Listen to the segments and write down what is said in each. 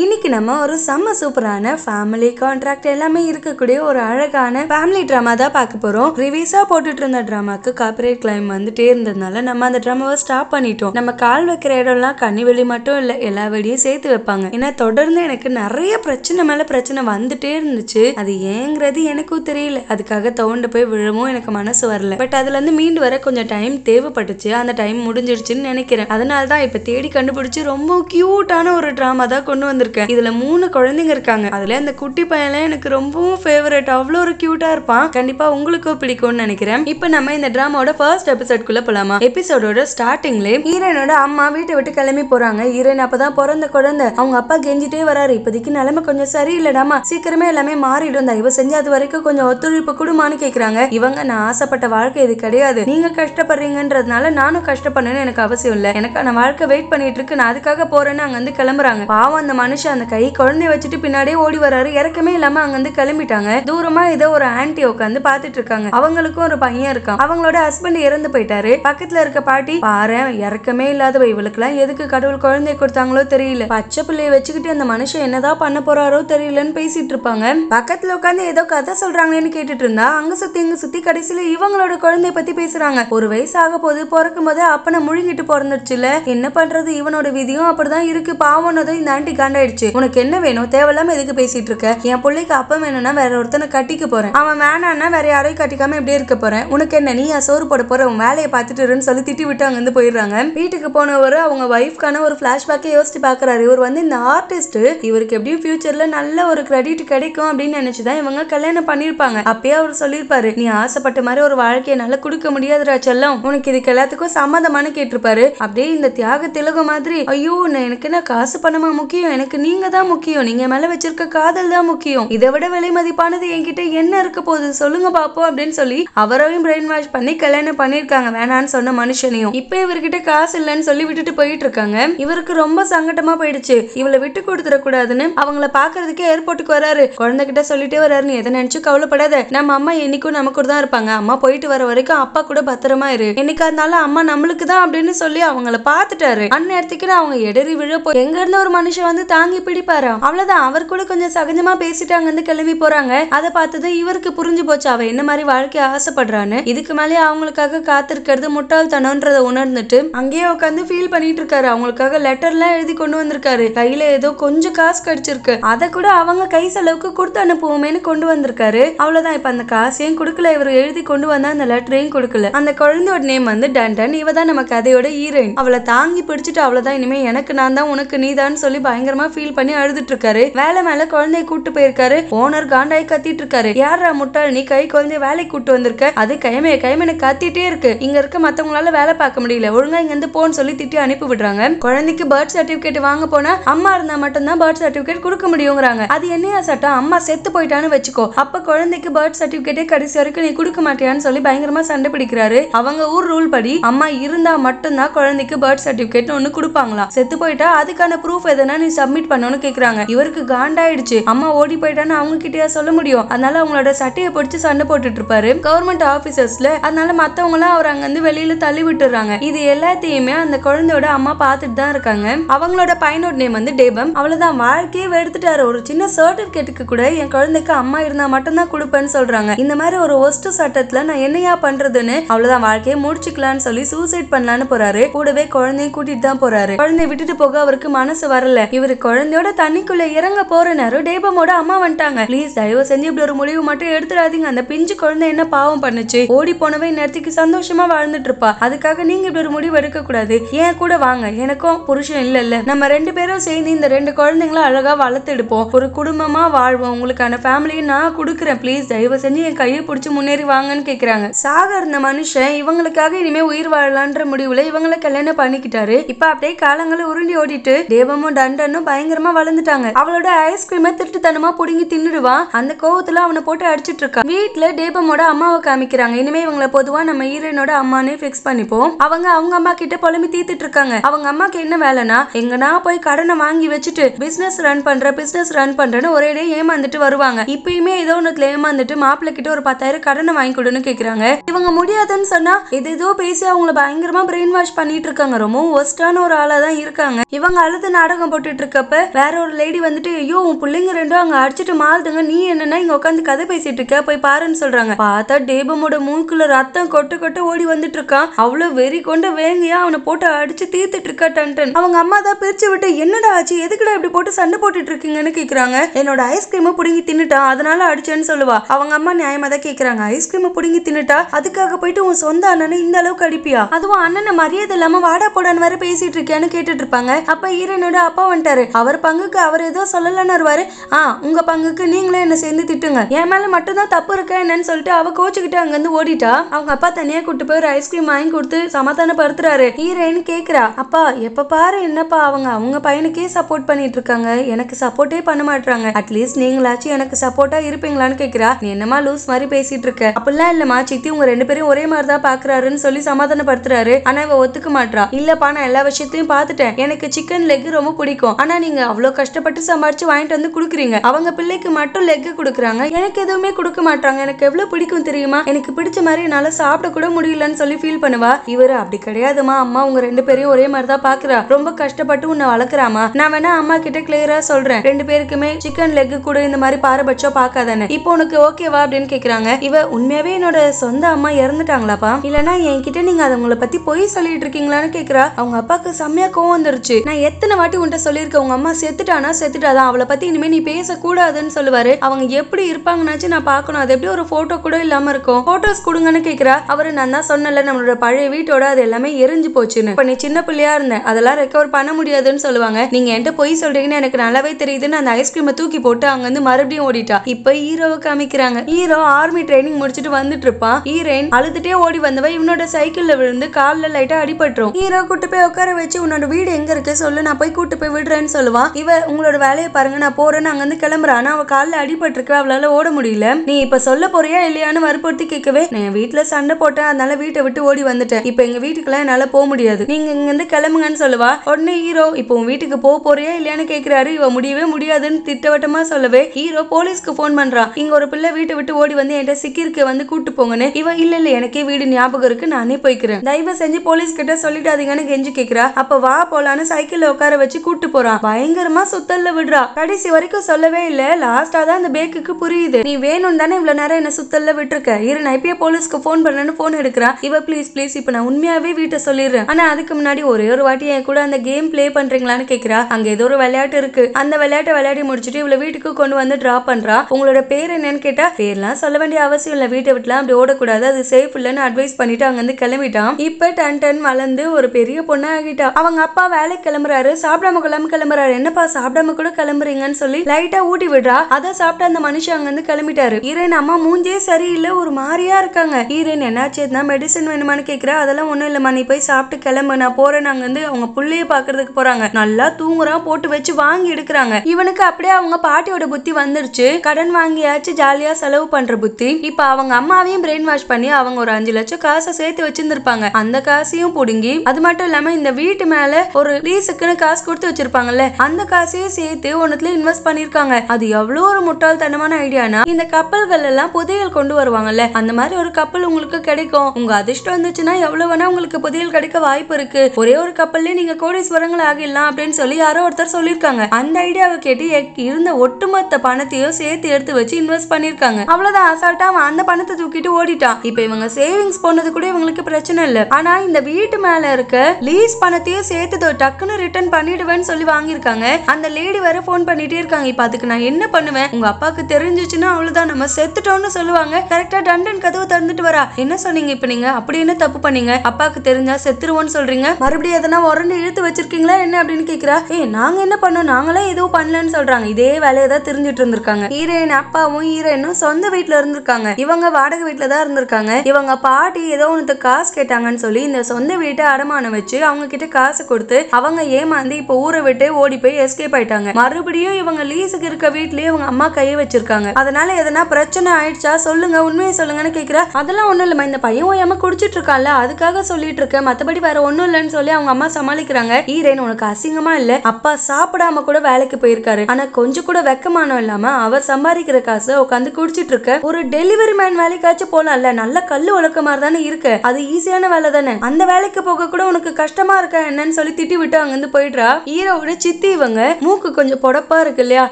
இன்னைக்கு நம்ம ஒரு செம்ம சூப்பரான ஃபேமிலி கான்ட்ராக்ட் எல்லாமே இருக்கக்கூடிய ஒரு அழகான ஃபேமிலி ட்ராமா தான் பார்க்க போறோம் ரிவீஸா போட்டுட்டு இருந்த ட்ராமாக்கு காப்பிரைட் கிளைம் வந்துட்டே இருந்ததுனால நம்ம அந்த ட்ராமாவை ஸ்டாப் பண்ணிட்டோம் நம்ம கால் வைக்கிற இடம்லாம் கண்ணி வெளி மட்டும் இல்லை எல்லா வெளியும் சேர்த்து வைப்பாங்க ஏன்னா தொடர்ந்து எனக்கு நிறைய பிரச்சனை மேல பிரச்சனை வந்துட்டே இருந்துச்சு அது ஏங்கிறது எனக்கும் தெரியல அதுக்காக தோண்டு போய் விழவும் எனக்கு மனசு வரல பட் அதுல இருந்து மீண்டு வர கொஞ்சம் டைம் தேவைப்பட்டுச்சு அந்த டைம் முடிஞ்சிடுச்சுன்னு நினைக்கிறேன் அதனால தான் இப்ப தேடி கண்டுபிடிச்சு ரொம்ப கியூட்டான ஒரு ட்ராமா தான் கொண்டு வந்து வந்திருக்கேன் இதுல மூணு குழந்தைங்க இருக்காங்க அதுல அந்த குட்டி பையன் எனக்கு ரொம்பவும் ஃபேவரட் அவ்வளோ ஒரு கியூட்டா இருப்பான் கண்டிப்பா உங்களுக்கும் பிடிக்கும்னு நினைக்கிறேன் இப்போ நம்ம இந்த ட்ராமாவோட ஃபர்ஸ்ட் குள்ள போலாமா எபிசோடோட ஸ்டார்டிங்ல ஹீரோனோட அம்மா வீட்டை விட்டு கிளம்பி போறாங்க ஹீரோயின் அப்பதான் பிறந்த குழந்தை அவங்க அப்பா கெஞ்சிட்டே வராரு இப்போதைக்கு நிலைமை கொஞ்சம் சரியில்லடாமா சீக்கிரமே எல்லாமே மாறிடும் தயவு செஞ்சு அது வரைக்கும் கொஞ்சம் ஒத்துழைப்பு கொடுமான்னு கேக்குறாங்க இவங்க நான் ஆசைப்பட்ட வாழ்க்கை இது கிடையாது நீங்க கஷ்டப்படுறீங்கன்றதுனால நானும் கஷ்டப்படணும்னு எனக்கு அவசியம் இல்லை எனக்கான வாழ்க்கை வெயிட் பண்ணிட்டு இருக்கு நான் அதுக்காக போறேன்னு அங்க வந்து கிளம்புறாங்க பாவம் அந்த மன மனுஷன் அந்த கை குழந்தைய வச்சுட்டு பின்னாடியே ஓடி வராரு இறக்கமே இல்லாம அங்க அங்கிருந்து கிளம்பிட்டாங்க தூரமா ஏதோ ஒரு ஆன்டி உட்காந்து பாத்துட்டு இருக்காங்க அவங்களுக்கும் ஒரு பையன் இருக்கான் அவங்களோட ஹஸ்பண்ட் இறந்து போயிட்டாரு பக்கத்துல இருக்க பாட்டி பாரு இறக்கமே இல்லாதவ இவளுக்கு எல்லாம் எதுக்கு கடவுள் குழந்தை கொடுத்தாங்களோ தெரியல பச்சை பிள்ளைய வச்சுக்கிட்டு அந்த மனுஷன் என்னதான் பண்ண போறாரோ தெரியலன்னு பேசிட்டு இருப்பாங்க பக்கத்துல உட்காந்து ஏதோ கதை சொல்றாங்களேன்னு கேட்டுட்டு இருந்தா அங்க சுத்தி இங்க சுத்தி கடைசியில இவங்களோட குழந்தைய பத்தி பேசுறாங்க ஒரு வயசு ஆக போது பிறக்கும் போது அப்பனை முழுங்கிட்டு பிறந்துருச்சுல என்ன பண்றது இவனோட விதியும் அப்படிதான் இருக்கு பாவனதும் இந்த ஆண்டி காண்ட ஆயிடுச்சு உனக்கு என்ன வேணும் தேவையில்லாம எதுக்கு பேசிட்டு இருக்க என் பிள்ளைக்கு அப்ப வேணும்னா வேற ஒருத்தனை கட்டிக்க போறேன் அவன் வேணான்னா வேற யாரையும் கட்டிக்காம இப்படியே இருக்க போறேன் உனக்கு என்ன நீ சோறு போட போற உன் வேலையை இருன்னு சொல்லி திட்டி விட்டு அங்க இருந்து போயிடுறாங்க வீட்டுக்கு போனவர் அவங்க ஒய்ஃப்க்கான ஒரு பிளாஷ்பேக்கை யோசிச்சு பாக்குறாரு இவர் வந்து இந்த ஆர்டிஸ்ட் இவருக்கு எப்படியும் ஃபியூச்சர்ல நல்ல ஒரு கிரெடிட் கிடைக்கும் அப்படின்னு நினைச்சுதான் இவங்க கல்யாணம் பண்ணிருப்பாங்க அப்பயே அவர் சொல்லியிருப்பாரு நீ ஆசைப்பட்ட மாதிரி ஒரு வாழ்க்கையை நல்லா கொடுக்க முடியாதுடா செல்லம் உனக்கு இதுக்கு எல்லாத்துக்கும் சம்மதமான கேட்டிருப்பாரு அப்படியே இந்த தியாக திலகம் மாதிரி ஐயோ எனக்கு என்ன காசு பணமா முக்கியம் எனக்கு நீங்க தான் முக்கியம் நீங்க மேல வச்சிருக்க காதல் தான் முக்கியம் இதை விட விலை மதிப்பானது என்கிட்ட என்ன இருக்க போகுது சொல்லுங்க பாப்போம் அப்படின்னு சொல்லி அவரையும் பிரெயின் வாஷ் பண்ணி கல்யாணம் பண்ணிருக்காங்க வேணான்னு சொன்ன மனுஷனையும் இப்ப இவர்கிட்ட காசு இல்லைன்னு சொல்லி விட்டுட்டு போயிட்டு இருக்காங்க இவருக்கு ரொம்ப சங்கடமா போயிடுச்சு இவளை விட்டு கொடுத்துட கூடாதுன்னு அவங்கள பாக்குறதுக்கே ஏர்போர்ட்டுக்கு வராரு குழந்தைகிட்ட சொல்லிட்டே வராருன்னு எதை நினைச்சு கவலைப்படாத நம்ம அம்மா என்னைக்கும் நமக்கு தான் இருப்பாங்க அம்மா போயிட்டு வர வரைக்கும் அப்பா கூட பத்திரமா இரு என்னைக்கா இருந்தாலும் அம்மா நம்மளுக்கு தான் அப்படின்னு சொல்லி அவங்கள பாத்துட்டாரு அந்நேரத்துக்கு அவங்க எடறி விழ போய் எங்க இருந்து ஒரு மனுஷன் வந்து தாங்கி பிடிப்பாராம் அவ்வளவுதான் அவர் கூட கொஞ்சம் சகஜமா பேசிட்டாங்கன்னு கிளம்பி போறாங்க அதை பார்த்தது இவருக்கு புரிஞ்சு போச்சு அவ என்ன மாதிரி வாழ்க்கை ஆசைப்படுறான்னு இதுக்கு மேலே அவங்களுக்காக காத்திருக்கிறது முட்டாள்தனம்ன்றத உணர்ந்துட்டு அங்கேயே உட்காந்து ஃபீல் பண்ணிட்டு இருக்காரு அவங்களுக்காக லெட்டர்லாம் எழுதி கொண்டு வந்திருக்காரு கையில ஏதோ கொஞ்சம் காசு கிடைச்சிருக்கு அதை கூட அவங்க கை செலவுக்கு கொடுத்து அனுப்புவோமேன்னு கொண்டு வந்திருக்காரு அவ்வளவுதான் இப்ப அந்த காசையும் கொடுக்கல இவர் எழுதி கொண்டு வந்தா அந்த லெட்டரையும் கொடுக்கல அந்த குழந்தையோட நேம் வந்து டண்டன் இவதான் தான் நம்ம கதையோட ஹீரோயின் அவளை தாங்கி பிடிச்சிட்டு அவ்வளவுதான் இனிமே எனக்கு நான் தான் உனக்கு நீதான்னு சொல்லி பயங்கரமா சந்தோஷமா ஃபீல் பண்ணி அழுதுட்டு இருக்காரு வேலை மேல குழந்தைய கூட்டு போயிருக்காரு ஓனர் காண்டாய் கத்திட்டு இருக்காரு யாரா முட்டாள் நீ கை குழந்தைய வேலைக்கு கூட்டு வந்திருக்க அது கைமைய கைமனை கத்திட்டே இருக்கு இங்க இருக்க மத்தவங்களால வேலை பார்க்க முடியல ஒழுங்கா இங்க இருந்து போன்னு சொல்லி திட்டி அனுப்பி விடுறாங்க குழந்தைக்கு பர்த் சர்டிபிகேட் வாங்க போனா அம்மா இருந்தா மட்டும்தான் பர்த் சர்டிபிகேட் கொடுக்க முடியுங்கிறாங்க அது என்னையா சட்டம் அம்மா செத்து போயிட்டான்னு வச்சுக்கோ அப்ப குழந்தைக்கு பர்த் சர்டிபிகேட்டே கடைசி வரைக்கும் நீ கொடுக்க மாட்டியான்னு சொல்லி பயங்கரமா சண்டை பிடிக்கிறாரு அவங்க ஊர் ரூல் படி அம்மா இருந்தா மட்டும்தான் குழந்தைக்கு பர்த் சர்டிபிகேட் ஒண்ணு கொடுப்பாங்களா செத்து போயிட்டா அதுக்கான ப்ரூஃப் எதனா நீ சப்மிட் சப்மிட் பண்ணணும்னு கேக்குறாங்க இவருக்கு காண்டாயிடுச்சு அம்மா ஓடி போயிட்டான்னு அவங்க கிட்டயா சொல்ல முடியும் அதனால அவங்களோட சட்டையை பிடிச்சி சண்டை போட்டுட்டு இருப்பாரு கவர்மெண்ட் ஆபீசர்ஸ்ல அதனால மத்தவங்க எல்லாம் அவர் அங்க இருந்து வெளியில தள்ளி விட்டுறாங்க இது எல்லாத்தையுமே அந்த குழந்தையோட அம்மா பார்த்துட்டு தான் இருக்காங்க அவங்களோட பையனோட நேம் வந்து டேபம் அவ்வளவுதான் வாழ்க்கையே எடுத்துட்டாரு ஒரு சின்ன சர்டிபிகேட்டுக்கு கூட என் குழந்தைக்கு அம்மா இருந்தா மட்டும்தான் கொடுப்பேன்னு சொல்றாங்க இந்த மாதிரி ஒரு ஒஸ்ட் சட்டத்துல நான் என்னையா பண்றதுன்னு அவ்வளவுதான் வாழ்க்கையை முடிச்சுக்கலாம்னு சொல்லி சூசைட் பண்ணலான்னு போறாரு கூடவே குழந்தைய கூட்டிட்டு தான் போறாரு குழந்தைய விட்டுட்டு போக அவருக்கு மனசு வரல இவரு குழந்தையோட தண்ணிக்குள்ள இறங்க போற நேரம் டேபமோட அம்மா வந்துட்டாங்க ப்ளீஸ் தயவு செஞ்சு இப்படி ஒரு முடிவு மட்டும் எடுத்துடாதீங்க அந்த பிஞ்சு குழந்தை என்ன பாவம் பண்ணுச்சு ஓடி போனவை நேரத்துக்கு சந்தோஷமா வாழ்ந்துட்டு இருப்பா அதுக்காக நீங்க இப்படி ஒரு முடிவு எடுக்க கூடாது ஏன் கூட வாங்க எனக்கும் புருஷன் இல்ல இல்ல நம்ம ரெண்டு பேரும் சேர்ந்து இந்த ரெண்டு குழந்தைங்களும் அழகா வளர்த்து எடுப்போம் ஒரு குடும்பமா வாழ்வோம் உங்களுக்கான ஃபேமிலியும் நான் கொடுக்குறேன் ப்ளீஸ் தயவு செஞ்சு என் கையை பிடிச்சி முன்னேறி வாங்கன்னு கேக்குறாங்க சாகர் இந்த மனுஷன் இவங்களுக்காக இனிமே உயிர் வாழலான்ற முடிவுல இவங்களை கல்யாணம் பண்ணிக்கிட்டாரு இப்ப அப்படியே காலங்களை உருண்டி ஓடிட்டு தேவமும் டண்டனும் பயங்கரமா வளர்ந்துட்டாங்க அவளோட ஐஸ்கிரீமை திருட்டுத்தனமா புடுங்கி தின்னுடுவா அந்த கோவத்துல அவனை போட்டு அடிச்சிட்டு இருக்கா வீட்டுல டேபமோட அம்மாவை காமிக்கிறாங்க இனிமே இவங்கள பொதுவா நம்ம ஹீரோயினோட அம்மானே பிக்ஸ் பண்ணிப்போம் அவங்க அவங்க அம்மா கிட்ட புலம்பி தீத்துட்டு இருக்காங்க அவங்க அம்மாக்கு என்ன வேலைனா எங்கன்னா போய் கடனை வாங்கி வச்சுட்டு பிசினஸ் ரன் பண்ற பிசினஸ் ரன் பண்றேன்னு ஒரே இடையே ஏமாந்துட்டு வருவாங்க இப்பயுமே ஏதோ ஒண்ணுல ஏமாந்துட்டு மாப்பிள்ள கிட்ட ஒரு பத்தாயிரம் கடனை வாங்கி கொடுன்னு கேக்குறாங்க இவங்க முடியாதுன்னு சொன்னா இது ஏதோ பேசி அவங்கள பயங்கரமா பிரெயின் வாஷ் பண்ணிட்டு இருக்காங்க ரொம்ப ஒஸ்டான ஒரு ஆளா தான் இருக்காங்க இவங்க அழுது நாடகம் போட்டுட்டு இருக்க இருக்கப்ப வேற ஒரு லேடி வந்துட்டு ஐயோ உன் பிள்ளைங்க ரெண்டும் அங்க அடிச்சுட்டு மாறுதுங்க நீ என்னன்னா இங்க உட்காந்து கதை பேசிட்டு இருக்க போய் பாருன்னு சொல்றாங்க பார்த்தா டேபமோட மூக்குல ரத்தம் கொட்டு கொட்டு ஓடி வந்துட்டு இருக்கான் அவ்வளவு வெறி கொண்டு வேங்கையா அவனை போட்டு அடிச்சு தீர்த்துட்டு இருக்கா டன்டன் அவங்க அம்மா தான் பிரிச்சு விட்டு என்னடா ஆச்சு எதுக்குடா இப்படி போட்டு சண்டை போட்டுட்டு இருக்கீங்கன்னு கேக்குறாங்க என்னோட ஐஸ்கிரீம் புடுங்கி தின்னுட்டான் அதனால அடிச்சேன்னு சொல்லுவா அவங்க அம்மா நியாயமா தான் கேக்குறாங்க ஐஸ்கிரீமை புடுங்கி தின்னுட்டா அதுக்காக போயிட்டு உன் சொந்த அண்ணனை இந்த அளவுக்கு அடிப்பியா அதுவும் அண்ணனை மரியாதை இல்லாம வாடா போடான்னு வேற பேசிட்டு இருக்கேன்னு கேட்டுட்டு இருப்பாங்க அப்ப ஈரனோட அப்பா வந்துட்டாரு அவர் பங்குக்கு அவர் ஏதோ சொல்லலன்னு வருவாரு ஆ உங்க பங்குக்கு நீங்களே என்ன சேர்ந்து திட்டுங்க என் மேல மட்டும்தான் தப்பு இருக்க என்னன்னு சொல்லிட்டு அவ கோச்சுக்கிட்டு இருந்து ஓடிட்டா அவங்க அப்பா தனியா கூட்டு போய் ஒரு ஐஸ்கிரீம் வாங்கி கொடுத்து சமாதானப்படுத்துறாரு ஹீரோயின் கேக்குறா அப்பா எப்ப பாரு என்னப்பா அவங்க அவங்க பையனுக்கே சப்போர்ட் பண்ணிட்டு இருக்காங்க எனக்கு சப்போர்ட்டே பண்ண மாட்டாங்க அட்லீஸ்ட் நீங்களாச்சும் எனக்கு சப்போர்ட்டா இருப்பீங்களான்னு கேக்குறா நீ என்னமா லூஸ் மாதிரி பேசிட்டு இருக்க அப்படிலாம் இல்லமா சித்தி உங்க ரெண்டு பேரும் ஒரே மாதிரி தான் பாக்குறாருன்னு சொல்லி சமாதானப்படுத்துறாரு ஆனா இவ ஒத்துக்க மாட்டா இல்லப்பா நான் எல்லா விஷயத்தையும் பாத்துட்டேன் எனக்கு சிக்கன் லெக் ரொம்ப பிடிக்கும் ஆனா நீங்க அவ்வளவு கஷ்டப்பட்டு சம்பாரிச்சு வாங்கிட்டு வந்து குடுக்கறீங்க அவங்க பிள்ளைக்கு மட்டும் லெக் குடுக்கறாங்க எனக்கு எதுவுமே கொடுக்க மாட்டாங்க எனக்கு எவ்வளோ பிடிக்கும் தெரியுமா எனக்கு பிடிச்ச மாதிரி என்னால சாப்பிட கூட முடியலன்னு சொல்லி ஃபீல் பண்ணுவா இவர் அப்படி கிடையாதுமா அம்மா உங்க ரெண்டு பேரையும் ஒரே மாதிரிதான் தான் பாக்குறா ரொம்ப கஷ்டப்பட்டு உன்னை வளர்க்குறாமா நான் வேணா அம்மா கிட்ட கிளியரா சொல்றேன் ரெண்டு பேருக்குமே சிக்கன் லெக் கூட இந்த மாதிரி பாரபட்சம் பார்க்காதானே இப்போ உனக்கு ஓகேவா அப்படின்னு கேக்குறாங்க இவ உண்மையாவே என்னோட சொந்த அம்மா இறந்துட்டாங்களாப்பா இல்லனா என்கிட்ட நீங்க அதை உங்களை பத்தி பொய் சொல்லிட்டு இருக்கீங்களான்னு கேக்குறா அவங்க அப்பாவுக்கு செம்மையா கோவம் வந்துருச்சு நான் எத்தனை வாட்டி உன்ட்ட சொல்லியிருக்கேன் உங்க அம்மா செத்துட்டானா செத்துட்டாதான் அவளை பற்றி இனிமேல் நீ பேசக்கூடாதுன்னு சொல்லுவாரு அவங்க எப்படி இருப்பாங்கன்னாச்சு நான் பார்க்கணும் அது எப்படி ஒரு ஃபோட்டோ கூட இல்லாமல் இருக்கும் ஃபோட்டோஸ் கொடுங்கன்னு கேக்குறா அவர் நான் தான் சொன்னல நம்மளோட பழைய வீட்டோட அது எல்லாமே எரிஞ்சு போச்சுன்னு இப்போ நீ சின்ன பிள்ளையா இருந்தேன் அதெல்லாம் ரெக்கவர் பண்ண முடியாதுன்னு சொல்லுவாங்க நீங்க என்கிட்ட பொய் சொல்றீங்கன்னு எனக்கு நல்லாவே தெரியுதுன்னு அந்த ஐஸ்கிரீமை தூக்கி போட்டு அங்கேருந்து மறுபடியும் ஓடிட்டா இப்போ ஹீரோவை காமிக்கிறாங்க ஹீரோ ஆர்மி ட்ரைனிங் முடிச்சுட்டு வந்துட்டு இருப்பான் ஹீரோயின் அழுதுட்டே ஓடி வந்தவ இவனோட சைக்கிள்ல விழுந்து காலில் லைட்டா அடிபட்டுரும் ஹீரோ கூட்டு போய் உட்கார வச்சு உன்னோட வீடு எங்க இருக்கு சொல்லு நான் போய் கூட்டு போய் விடுறேன்னு அப்படின்னு சொல்லுவா இவ உங்களோட வேலையை பாருங்க நான் போறேன்னு அங்கிருந்து கிளம்புறான் ஆனா அவ காலில் அடிபட்டிருக்க அவளால ஓட முடியல நீ இப்ப சொல்ல போறியா இல்லையான்னு வற்புறுத்தி கேட்கவே நான் என் வீட்டுல சண்டை போட்டேன் அதனால வீட்டை விட்டு ஓடி வந்துட்டேன் இப்ப எங்க வீட்டுக்கெல்லாம் என்னால போக முடியாது நீங்க இங்க இருந்து கிளம்புங்கன்னு சொல்லுவா உடனே ஹீரோ இப்போ உன் வீட்டுக்கு போக போறியா இல்லையான்னு கேக்குறாரு இவ முடியவே முடியாதுன்னு திட்டவட்டமா சொல்லவே ஹீரோ போலீஸ்க்கு போன் பண்றான் இங்க ஒரு பிள்ளை வீட்டை விட்டு ஓடி வந்து என்கிட்ட சிக்கிருக்கு வந்து கூட்டு போங்கன்னு இவன் இல்ல இல்ல எனக்கே வீடு ஞாபகம் இருக்கு நானே போய்க்கிறேன் தயவு செஞ்சு போலீஸ் கிட்ட சொல்லிட்டாதீங்கன்னு கெஞ்சி கேக்குறா அப்ப வா போலான்னு சைக்கிள்ல உட்கார வச்சு கூட்டு போறான் பயங்கரமா சுத்தல்ல விடுறா கடைசி வரைக்கும் சொல்லவே இல்ல லாஸ்டா தான் அந்த பேக்குக்கு புரியுது நீ வேணும் தானே இவ்வளவு நேரம் என்ன சுத்தல்ல விட்டுருக்க இரு நான் இப்பயே போலீஸ்க்கு போன் பண்ணனு போன் எடுக்கிறா இவ ப்ளீஸ் ப்ளீஸ் இப்ப நான் உண்மையாவே வீட்டை சொல்லிடுறேன் ஆனா அதுக்கு முன்னாடி ஒரே ஒரு வாட்டி என் கூட அந்த கேம் பிளே பண்றீங்களான்னு கேக்குறா அங்க ஏதோ ஒரு விளையாட்டு இருக்கு அந்த விளையாட்டை விளையாடி முடிச்சுட்டு இவ்வளவு வீட்டுக்கு கொண்டு வந்து டிரா பண்றா உங்களோட பேர் என்னன்னு கேட்டா பேர்லாம் சொல்ல வேண்டிய அவசியம் இல்ல வீட்டை விட்டுலாம் அப்படி ஓடக்கூடாது அது சேஃப் இல்லைன்னு அட்வைஸ் பண்ணிட்டு அங்க வந்து கிளம்பிட்டான் இப்ப டன் டன் வளர்ந்து ஒரு பெரிய பொண்ணா ஆகிட்டா அவங்க அப்பா வேலைக்கு கிளம்புறாரு சாப்பிடாம குழம்பு கிளம்புற கிளம்புறாரு என்னப்பா சாப்பிடாம கூட கிளம்புறீங்கன்னு சொல்லி லைட்டா ஊட்டி விடுறா அதை சாப்பிட்டு அந்த மனுஷன் அங்க இருந்து கிளம்பிட்டாரு ஈரன் அம்மா மூஞ்சே சரியில்லை ஒரு மாதிரியா இருக்காங்க ஈரன் என்னாச்சு தான் மெடிசன் வேணுமான்னு கேக்குற அதெல்லாம் ஒண்ணும் இல்லம்மா நீ போய் சாப்பிட்டு கிளம்பு நான் போறேன் அங்க இருந்து அவங்க புள்ளைய பாக்குறதுக்கு போறாங்க நல்லா தூங்குறான் போட்டு வச்சு வாங்கி எடுக்கிறாங்க இவனுக்கு அப்படியே அவங்க பாட்டியோட புத்தி வந்துருச்சு கடன் வாங்கியாச்சு ஜாலியா செலவு பண்ற புத்தி இப்ப அவங்க அம்மாவையும் பிரெயின் வாஷ் பண்ணி அவங்க ஒரு அஞ்சு லட்சம் காசை சேர்த்து வச்சிருந்திருப்பாங்க அந்த காசையும் புடுங்கி அது மட்டும் இல்லாம இந்த வீட்டு மேல ஒரு லீஸுக்குன்னு காசு கொடுத்து வச்சிருப்பாங்கல்ல அந்த காசையும் சேர்த்து ஒன்னத்துல இன்வெஸ்ட் பண்ணிருக்காங்க அது எவ்வளவு ஒரு முட்டாள்தனமான ஐடியானா இந்த கப்பல்கள் எல்லாம் புதையல் கொண்டு வருவாங்கல்ல அந்த மாதிரி ஒரு கப்பல் உங்களுக்கு கிடைக்கும் உங்க அதிர்ஷ்டம் வந்துச்சுன்னா எவ்வளவு வேணா உங்களுக்கு புதையல் கிடைக்க வாய்ப்பு இருக்கு ஒரே ஒரு கப்பல்ல நீங்க கோடீஸ்வரங்கள் ஆகிடலாம் அப்படின்னு சொல்லி யாரோ ஒருத்தர் சொல்லிருக்காங்க அந்த ஐடியாவை கேட்டு இருந்த ஒட்டுமொத்த பணத்தையும் சேர்த்து எடுத்து வச்சு இன்வெஸ்ட் பண்ணிருக்காங்க அவ்வளவுதான் அசால்ட்டா அவன் அந்த பணத்தை தூக்கிட்டு ஓடிட்டான் இப்ப இவங்க சேவிங்ஸ் போனது கூட இவங்களுக்கு பிரச்சனை இல்ல ஆனா இந்த வீட்டு மேல இருக்க லீஸ் பணத்தையும் சேர்த்து டக்குன்னு ரிட்டர்ன் பண்ணிடுவேன்னு சொல்லி வாங்கி வாங்கியிருக்காங்க அந்த லேடி வேற போன் பண்ணிட்டே இருக்காங்க இப்ப அதுக்கு நான் என்ன பண்ணுவேன் உங்க அப்பாவுக்கு தெரிஞ்சிச்சுன்னா அவ்வளவுதான் நம்ம செத்துட்டோம்னு சொல்லுவாங்க கரெக்டா டண்டன் கதவு திறந்துட்டு வரா என்ன சொன்னீங்க இப்ப நீங்க அப்படி என்ன தப்பு பண்ணீங்க அப்பாவுக்கு தெரிஞ்சா செத்துருவோம்னு சொல்றீங்க மறுபடியும் எதனா உரண்டு இழுத்து வச்சிருக்கீங்களா என்ன அப்படின்னு கேக்குறா ஏ நாங்க என்ன பண்ணோம் நாங்களே எதுவும் பண்ணலன்னு சொல்றாங்க இதே வேலையை தான் தெரிஞ்சிட்டு இருந்திருக்காங்க ஹீரோயின் அப்பாவும் ஹீரோயினும் சொந்த வீட்டுல இருந்திருக்காங்க இவங்க வாடகை வீட்டுல தான் இருந்திருக்காங்க இவங்க பாட்டி ஏதோ ஒன்று காசு கேட்டாங்கன்னு சொல்லி இந்த சொந்த வீட்டை அடமானம் வச்சு அவங்க கிட்ட காசு கொடுத்து அவங்க ஏமாந்து இப்போ ஊரை விட்டு ஓடி போய் எஸ்கேப் ஆயிட்டாங்க மறுபடியும் இவங்க லீஸுக்கு இருக்க வீட்லயே இவங்க அம்மா கையை வச்சிருக்காங்க அதனால எதனா பிரச்சனை ஆயிடுச்சா சொல்லுங்க உண்மையை சொல்லுங்கன்னு கேக்குற அதெல்லாம் ஒண்ணும் இல்லம்மா இந்த பையன் ஓயாம குடிச்சிட்டு இருக்கான்ல அதுக்காக சொல்லிட்டு இருக்கேன் மத்தபடி வேற ஒண்ணும் இல்லன்னு சொல்லி அவங்க அம்மா சமாளிக்கிறாங்க ஈரேன் உனக்கு அசிங்கமா இல்ல அப்பா சாப்பிடாம கூட வேலைக்கு போயிருக்காரு ஆனா கொஞ்சம் கூட வெக்கமானம் இல்லாம அவர் சம்பாதிக்கிற காசு உட்காந்து குடிச்சிட்டு இருக்க ஒரு டெலிவரி மேன் வேலைக்காச்சும் போலாம்ல நல்ல கல்லு உழக்க மாதிரி தானே இருக்கு அது ஈஸியான வேலை தானே அந்த வேலைக்கு போக கூட உனக்கு கஷ்டமா இருக்க என்னன்னு சொல்லி திட்டி விட்டு அங்கிருந்து போயிடுறா ஈரோட சித்தி இவங்க மூக்கு கொஞ்சம் பொடப்பா இருக்கு இல்லையா